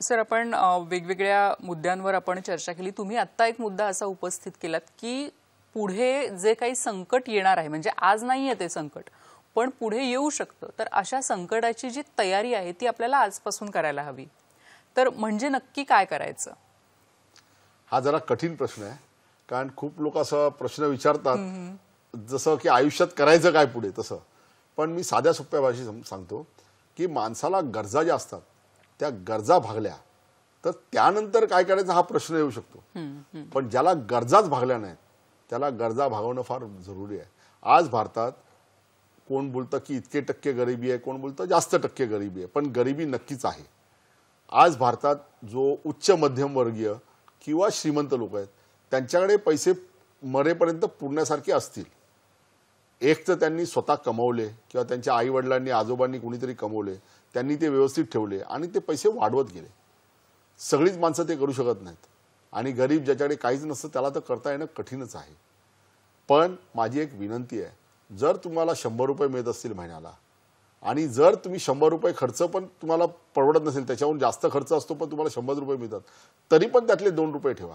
A: सर आपण वेगवेगळ्या मुद्द्यांवर आपण चर्चा केली तुम्ही आत्ता एक मुद्दा असा उपस्थित केलात की पुढे जे काही संकट येणार आहे म्हणजे आज नाही आहे ते संकट पण पुढे येऊ शकतं तर अशा संकटाची जी तयारी आहे ती आपल्याला आजपासून करायला हवी तर म्हणजे नक्की काय करायचं
B: हा जरा कठीण प्रश्न आहे कारण खूप लोक असा प्रश्न विचारतात जसं की आयुष्यात करायचं काय पुढे तसं पण मी साध्या सोप्या भाषेत सांगतो की माणसाला गरजा ज्या असतात त्या गरजा भागल्या तर त्यानंतर काय करायचा हा प्रश्न येऊ
C: शकतो
B: पण ज्याला गरजाच भागल्या नाहीत त्याला गरजा भागवणं फार जरुरी आहे आज भारतात कोण बोलतं की इतके टक्के गरिबी आहे कोण बोलतं जास्त टक्के गरिबी आहे पण गरिबी नक्कीच आहे आज भारतात जो उच्च मध्यम वर्गीय किंवा श्रीमंत लोक आहेत त्यांच्याकडे पैसे मरेपर्यंत पुरण्यासारखे असतील एक तर त्यांनी स्वतः कमवले किंवा त्यांच्या आई वडिलांनी आजोबांनी कुणीतरी कमवले त्यांनी ते व्यवस्थित ठेवले आणि ते पैसे वाढवत गेले सगळीच माणसं ते करू शकत नाहीत आणि गरीब ज्याच्याकडे काहीच नसतं त्याला तर करता येणं कठीणच आहे पण माझी एक विनंती आहे जर तुम्हाला शंभर रुपये मिळत असतील महिन्याला आणि जर तुम्ही शंभर रुपये खर्च पण तुम्हाला परवडत नसेल त्याच्याहून जास्त खर्च असतो पण तुम्हाला शंभर रुपये मिळतात तरी पण त्यातले दोन रुपये ठेवा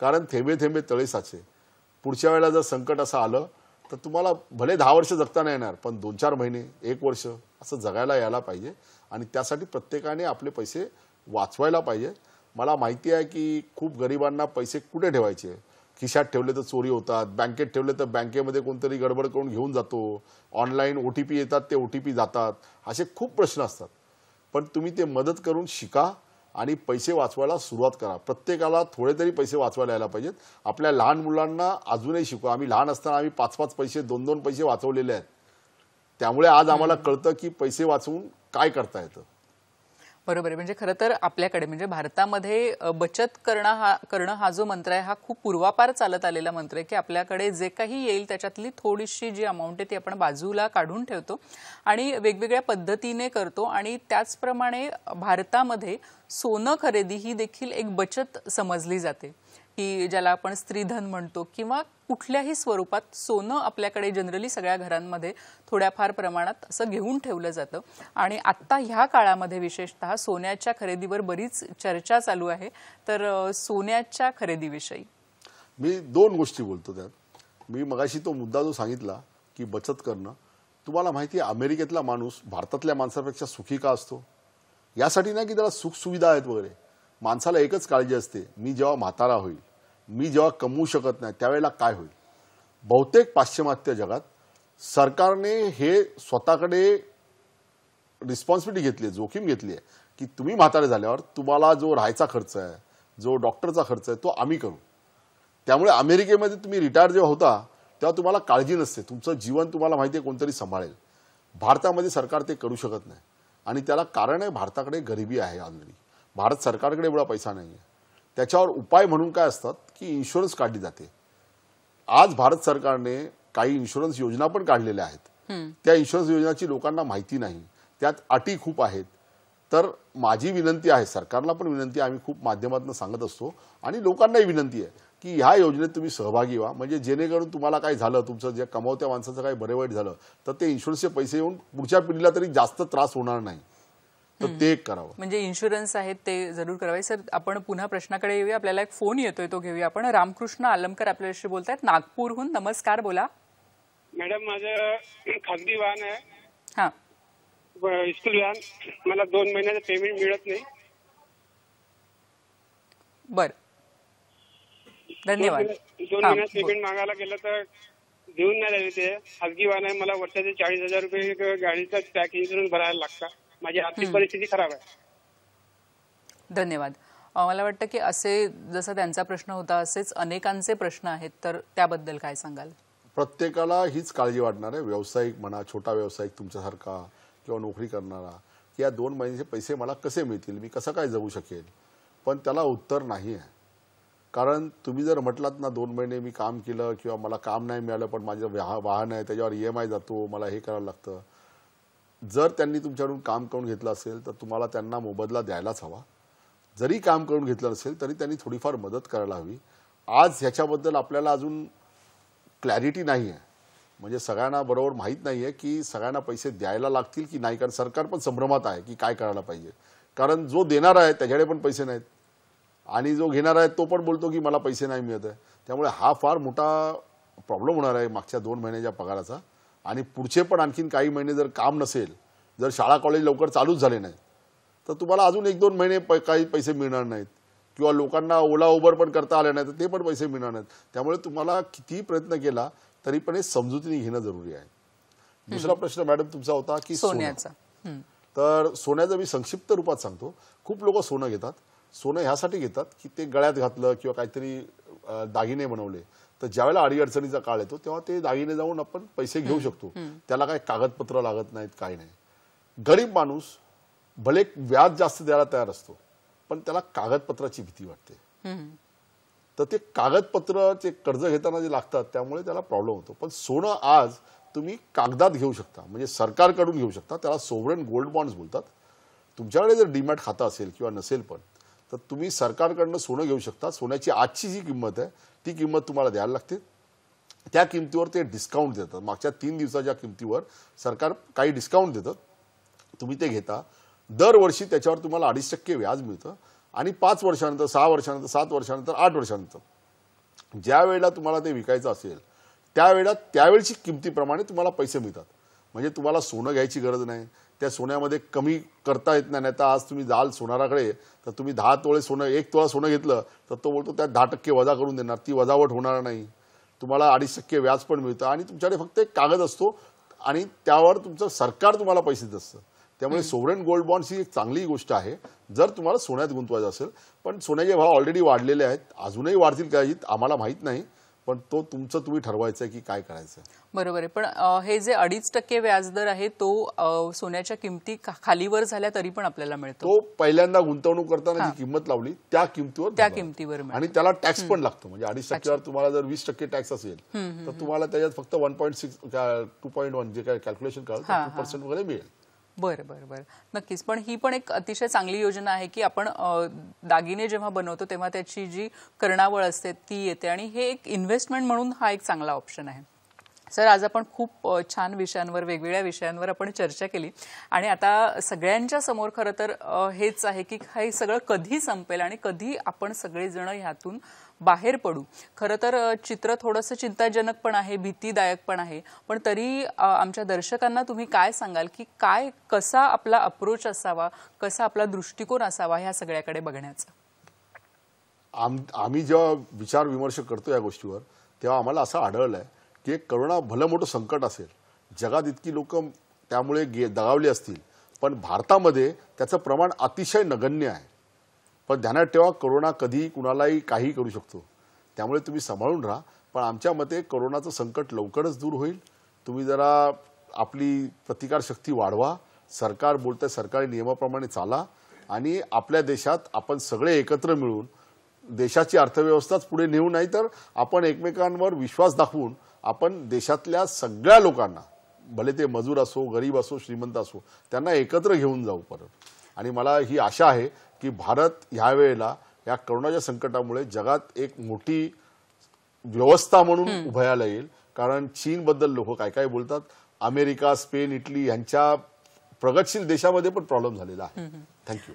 B: कारण थेंबे थेंबे तळे साचे पुढच्या वेळेला जर संकट असं आलं तर तुम्हाला भले दहा वर्ष जगता नाही येणार पण दोन चार महिने एक वर्ष असं जगायला यायला पाहिजे आणि त्यासाठी प्रत्येकाने आपले पैसे वाचवायला पाहिजे मला माहिती आहे की खूप गरिबांना पैसे कुठे ठेवायचे खिशात ठेवले तर चोरी होतात बँकेत ठेवले तर बँकेमध्ये कोणतरी गडबड करून घेऊन जातो ऑनलाईन ओ येतात ते ओ टी पी जातात असे खूप प्रश्न असतात पण तुम्ही ते मदत करून शिका आणि पैसे वाचवायला सुरुवात करा प्रत्येकाला थोडे तरी पैसे वाचवायला यायला पाहिजेत आपल्या लहान मुलांना अजूनही शिकवा आम्ही लहान असताना आम्ही पाच पाच पैसे दोन दोन पैसे वाचवलेले आहेत त्यामुळे आज आम्हाला कळतं की पैसे वाचवून काय करता येतं
A: बरोबर आहे म्हणजे खरं तर आपल्याकडे म्हणजे भारतामध्ये बचत करणं हा करणं हा जो मंत्र आहे हा खूप पूर्वापार चालत आलेला मंत्र आहे की आपल्याकडे जे काही येईल त्याच्यातली थोडीशी जी अमाऊंट आहे ती आपण बाजूला काढून ठेवतो आणि वेगवेगळ्या पद्धतीने करतो आणि त्याचप्रमाणे भारतामध्ये सोनं खरेदी ही देखील एक बचत समजली जाते की ज्याला आपण स्त्रीधन म्हणतो किंवा कुठल्याही स्वरूपात सोनं आपल्याकडे जनरली सगळ्या घरांमध्ये थोड्याफार प्रमाणात असं घेऊन ठेवलं जातं आणि आत्ता ह्या काळामध्ये विशेषतः सोन्याच्या खरेदीवर बरीच चर्चा चालू आहे तर सोन्याच्या खरेदीविषयी
B: मी दोन गोष्टी बोलतो त्यात मी मगाशी तो मुद्दा जो सांगितला की बचत करणं तुम्हाला माहिती आहे अमेरिकेतला माणूस भारतातल्या माणसापेक्षा सुखी का असतो यासाठी नाही की त्याला सुखसुविधा आहेत वगैरे माणसाला एकच काळजी असते मी जेव्हा म्हातारा होईल मी जेव्हा कमवू शकत नाही त्यावेळेला काय होईल बहुतेक पाश्चिमात्य जगात सरकारने हे स्वतःकडे रिस्पॉन्सिबिलिटी घेतली आहे जोखीम घेतली आहे की तुम्ही म्हातारे झाल्यावर तुम्हाला जो राहायचा खर्च आहे जो डॉक्टरचा खर्च आहे तो आम्ही करू त्यामुळे अमेरिकेमध्ये तुम्ही रिटायर जेव्हा होता तेव्हा तुम्हाला काळजी नसते तुमचं जीवन तुम्हाला माहिती आहे कोणतरी सांभाळेल भारतामध्ये सरकार ते करू शकत नाही आणि त्याला कारण आहे भारताकडे गरिबी आहे ऑलरेडी भारत सरकारकडे एवढा पैसा नाही आहे त्याच्यावर उपाय म्हणून काय असतात की इन्शुरन्स काढली जाते आज भारत सरकारने काही इन्शुरन्स योजना पण काढलेल्या
C: आहेत
B: त्या इन्शुरन्स योजनाची लोकांना माहिती नाही त्यात अटी खूप आहेत तर माझी विनंती आहे सरकारला पण विनंती आहे आम्ही खूप माध्यमातून सांगत असतो आणि लोकांनाही विनंती आहे की ह्या योजनेत तुम्ही सहभागी व्हा म्हणजे जेणेकरून तुम्हाला काय झालं तुमचं जे कमावत्या माणसाचं काही बरे वाईट झालं तर ते इन्शुरन्सचे पैसे येऊन पुढच्या पिढीला तरी जास्त त्रास होणार नाही तर ते करावं
A: म्हणजे इन्शुरन्स आहेत ते जरूर करावे सर आपण पुन्हा प्रश्नाकडे येऊया आपल्याला एक फोन येतोय तो घेऊया आपण रामकृष्ण आलमकर आपल्याशी बोलतायत नागपूरहून नमस्कार बोला
D: मॅडम माझं खाजगी वाहन आहे हा स्कूल मला दोन महिन्याचं पेमेंट मिळत नाही बर धन्यवाद दोन महिन्यात पेमेंट मागायला गेलं तर देऊन नाही राहिले ते खाजगी वाहन आहे मला वर्षाचे चाळीस हजार रुपये गाडीचा टॅक्स इन्शुरन्स भरायला लागतात माझी आर्थिक परिस्थिती खराब आहे
A: धन्यवाद मला वाटतं की असे जसं त्यांचा प्रश्न होता असेच अनेकांचे प्रश्न आहेत तर त्याबद्दल काय सांगाल
B: प्रत्येकाला हीच काळजी वाटणार आहे व्यावसायिक म्हणा छोटा व्यावसायिक तुमच्यासारखा किंवा नोकरी करणारा की या दोन महिन्याचे पैसे मला कसे मिळतील मी कसं काय जगू शकेल पण त्याला उत्तर नाही आहे कारण तुम्ही जर म्हटलात ना दोन महिने मी काम केलं किंवा मला काम नाही मिळालं पण माझं वाहन आहे त्याच्यावर ई एम आय जातो मला हे करायला लागतं जर त्यांनी तुमच्याकडून काम करून घेतलं असेल तर तुम्हाला त्यांना मोबदला द्यायलाच हवा जरी काम करून घेतलं असेल तरी त्यांनी थोडीफार मदत करायला हवी आज ह्याच्याबद्दल आपल्याला अजून क्लॅरिटी नाही आहे म्हणजे सगळ्यांना बरोबर माहीत नाही आहे की सगळ्यांना पैसे द्यायला लागतील की नाही कारण सरकार पण संभ्रमात आहे की काय करायला पाहिजे कारण जो देणार आहे त्याच्याकडे पण पैसे नाहीत आणि जो घेणार आहे तो पण बोलतो की मला पैसे नाही मिळत आहे त्यामुळे हा फार मोठा प्रॉब्लेम होणार आहे मागच्या दोन महिन्याच्या पगाराचा आणि पुढचे पण आणखीन काही महिने जर काम नसेल जर शाळा कॉलेज लवकर चालूच झाले नाही तर तुम्हाला अजून एक दोन महिने काही पैसे मिळणार नाहीत किंवा लोकांना ओला उबर पण करता आले नाही तर ते पण पैसे मिळणार नाहीत त्यामुळे तुम्हाला कितीही प्रयत्न केला तरी पण हे समजुतीने घेणं जरुरी आहे दुसरा प्रश्न मॅडम तुमचा होता की सोन्याचा तर सोन्याचं मी संक्षिप्त रूपात सांगतो खूप लोक सोनं घेतात सोनं ह्यासाठी घेतात की ते गळ्यात घातलं किंवा काहीतरी दागिने बनवले तर ज्यावेळेला अडीअडचणीचा काळ येतो तेव्हा ते दागिने जाऊन आपण पैसे घेऊ शकतो त्याला काय कागदपत्र लागत नाहीत काही नाही गरीब माणूस भले व्याज जास्त द्यायला तयार असतो पण त्याला कागदपत्राची भीती
C: वाटते
B: तर ते कागदपत्र ते कर्ज घेताना जे लागतात त्यामुळे त्याला प्रॉब्लेम होतो पण सोनं आज तुम्ही कागदात घेऊ शकता म्हणजे सरकारकडून घेऊ शकता त्याला सोवरेन गोल्ड बॉन्ड्स बोलतात तुमच्याकडे जर डीमॅट खाता असेल किंवा नसेल पण तर तुम्ही सरकारकडनं सोनं घेऊ शकता सोन्याची आजची जी किंमत आहे ती किंमत तुम्हाला द्यायला लागते त्या किमतीवर ते डिस्काउंट देतात मागच्या तीन दिवसाच्या किमतीवर सरकार काही डिस्काउंट देतं तुम्ही ते घेता दरवर्षी त्याच्यावर तुम्हाला अडीच टक्के व्याज मिळतं आणि पाच वर्षानंतर सहा वर्षानंतर सात वर्षानंतर आठ वर्षानंतर ज्या वेळेला तुम्हाला ते विकायचं असेल त्यावेळेला त्यावेळची किमतीप्रमाणे तुम्हाला पैसे मिळतात म्हणजे तुम्हाला सोनं घ्यायची गरज नाही त्या सोन्यामध्ये कमी करता येत नाही आता आज तुम्ही जाल सोनाराकडे तर तुम्ही दहा तोळे सोनं एक तोळा सोनं घेतलं तर तो बोलतो त्यात दहा टक्के वजा करून देणार ती वजावट होणार नाही तुम्हाला अडीच टक्के व्याज पण मिळतं आणि तुमच्याकडे फक्त एक कागद असतो आणि त्यावर तुमचं सरकार तुम्हाला पैसे देत असतं त्यामुळे सोवरेन गोल्ड बॉन्ड्स ही एक चांगली गोष्ट आहे जर तुम्हाला सोन्यात गुंतवायचं असेल पण सोन्याचे भाव ऑलरेडी वाढलेले आहेत अजूनही वाढतील का आम्हाला माहीत नाही पण तो तुमचं तुम्ही ठरवायचं की काय करायचं
A: बरोबर आहे पण हे जे अडीच टक्के व्याजदर आहे तो सोन्याच्या किमती खालीवर झाल्या तरी पण आपल्याला मिळतो तो
B: पहिल्यांदा गुंतवणूक करताना जी किंमत लावली त्या किमतीवर त्या किमतीवर आणि त्याला टॅक्स पण लागतो म्हणजे अडीच टक्क्यावर तुम्हाला जर वीस टक्के टॅक्स असेल तर तुम्हाला त्याच्यात फक्त one point six two point one जे काय कॅल्क्युलेशन करा पर्सेंट वगैरे मिळेल
A: बरं बरं बरं नक्कीच पण ही पण एक अतिशय चांगली योजना आहे की आपण दागिने जेव्हा बनवतो तेव्हा त्याची जी कर्णावळ असते ती येते आणि हे एक इन्व्हेस्टमेंट म्हणून हा एक चांगला ऑप्शन आहे सर आज आपण खूप छान विषयांवर वेगवेगळ्या विषयांवर आपण चर्चा केली आणि आता सगळ्यांच्या समोर खरं तर हेच आहे की हे सगळं कधी संपेल आणि कधी आपण सगळेजण ह्यातून बाहेर पडू खरं तर चित्र थोडंसं चिंताजनक पण आहे भीतीदायक पण आहे पण तरी आमच्या दर्शकांना तुम्ही काय सांगाल की काय कसा आपला अप्रोच असावा कसा आपला दृष्टिकोन असावा ह्या सगळ्याकडे बघण्याचा
B: आम आम्ही जेव्हा विचार विमर्श करतो या गोष्टीवर तेव्हा आम्हाला असं आढळलं आहे की एक करोना भलं मोठं संकट असेल जगात इतकी लोक त्यामुळे गे दगावली असतील पण भारतामध्ये त्याचं प्रमाण अतिशय नगण्य आहे पण ध्यानात ठेवा कोरोना कधीही कुणालाही काही करू शकतो त्यामुळे तुम्ही सांभाळून राहा पण आमच्या मते कोरोनाचं संकट लवकरच दूर होईल तुम्ही जरा आपली प्रतिकारशक्ती वाढवा सरकार बोलतं सरकारी नियमाप्रमाणे चाला आणि आपल्या देशात आपण सगळे एकत्र मिळून देशाची अर्थव्यवस्थाच पुढे नेऊ नाही तर आपण एकमेकांवर विश्वास दाखवून आपण देशातल्या सगळ्या लोकांना भले ते मजूर असो गरीब असो श्रीमंत असो त्यांना एकत्र घेऊन जाऊ परत आणि मला ही आशा आहे की भारत वेळेला या करोनाच्या संकटामुळे जगात एक मोठी व्यवस्था म्हणून उभयाला येईल कारण चीनबद्दल लोक काय काय बोलतात अमेरिका स्पेन इटली यांच्या प्रगतशील देशामध्ये पण प्रॉब्लेम झालेला आहे
C: थँक्यू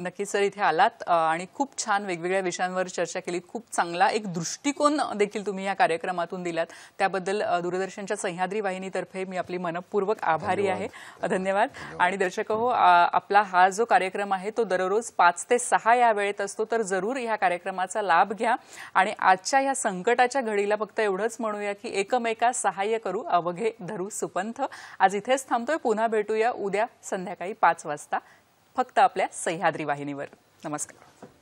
A: नक्कीच सर इथे आलात आणि खूप छान वेगवेगळ्या विषयांवर चर्चा केली खूप चांगला एक दृष्टिकोन देखील तुम्ही या कार्यक्रमातून दिलात त्याबद्दल दूरदर्शनच्या सह्याद्री वाहिनीतर्फे मी आपली मनपूर्वक आभारी आहे धन्यवाद आणि दर्शक हो आपला हा जो कार्यक्रम आहे तो दररोज पाच ते सहा या वेळेत असतो तर जरूर ह्या कार्यक्रमाचा लाभ घ्या आणि आजच्या या संकटाच्या घडीला फक्त एवढंच म्हणूया की एकमेका सहाय्य करू अवघे धरू सुपंथ आज इथेच थांबतोय पुन्हा भेटूया उद्या संध्याकाळी पाच वाजता फक्त आपल्या सह्याद्री वाहिनीवर नमस्कार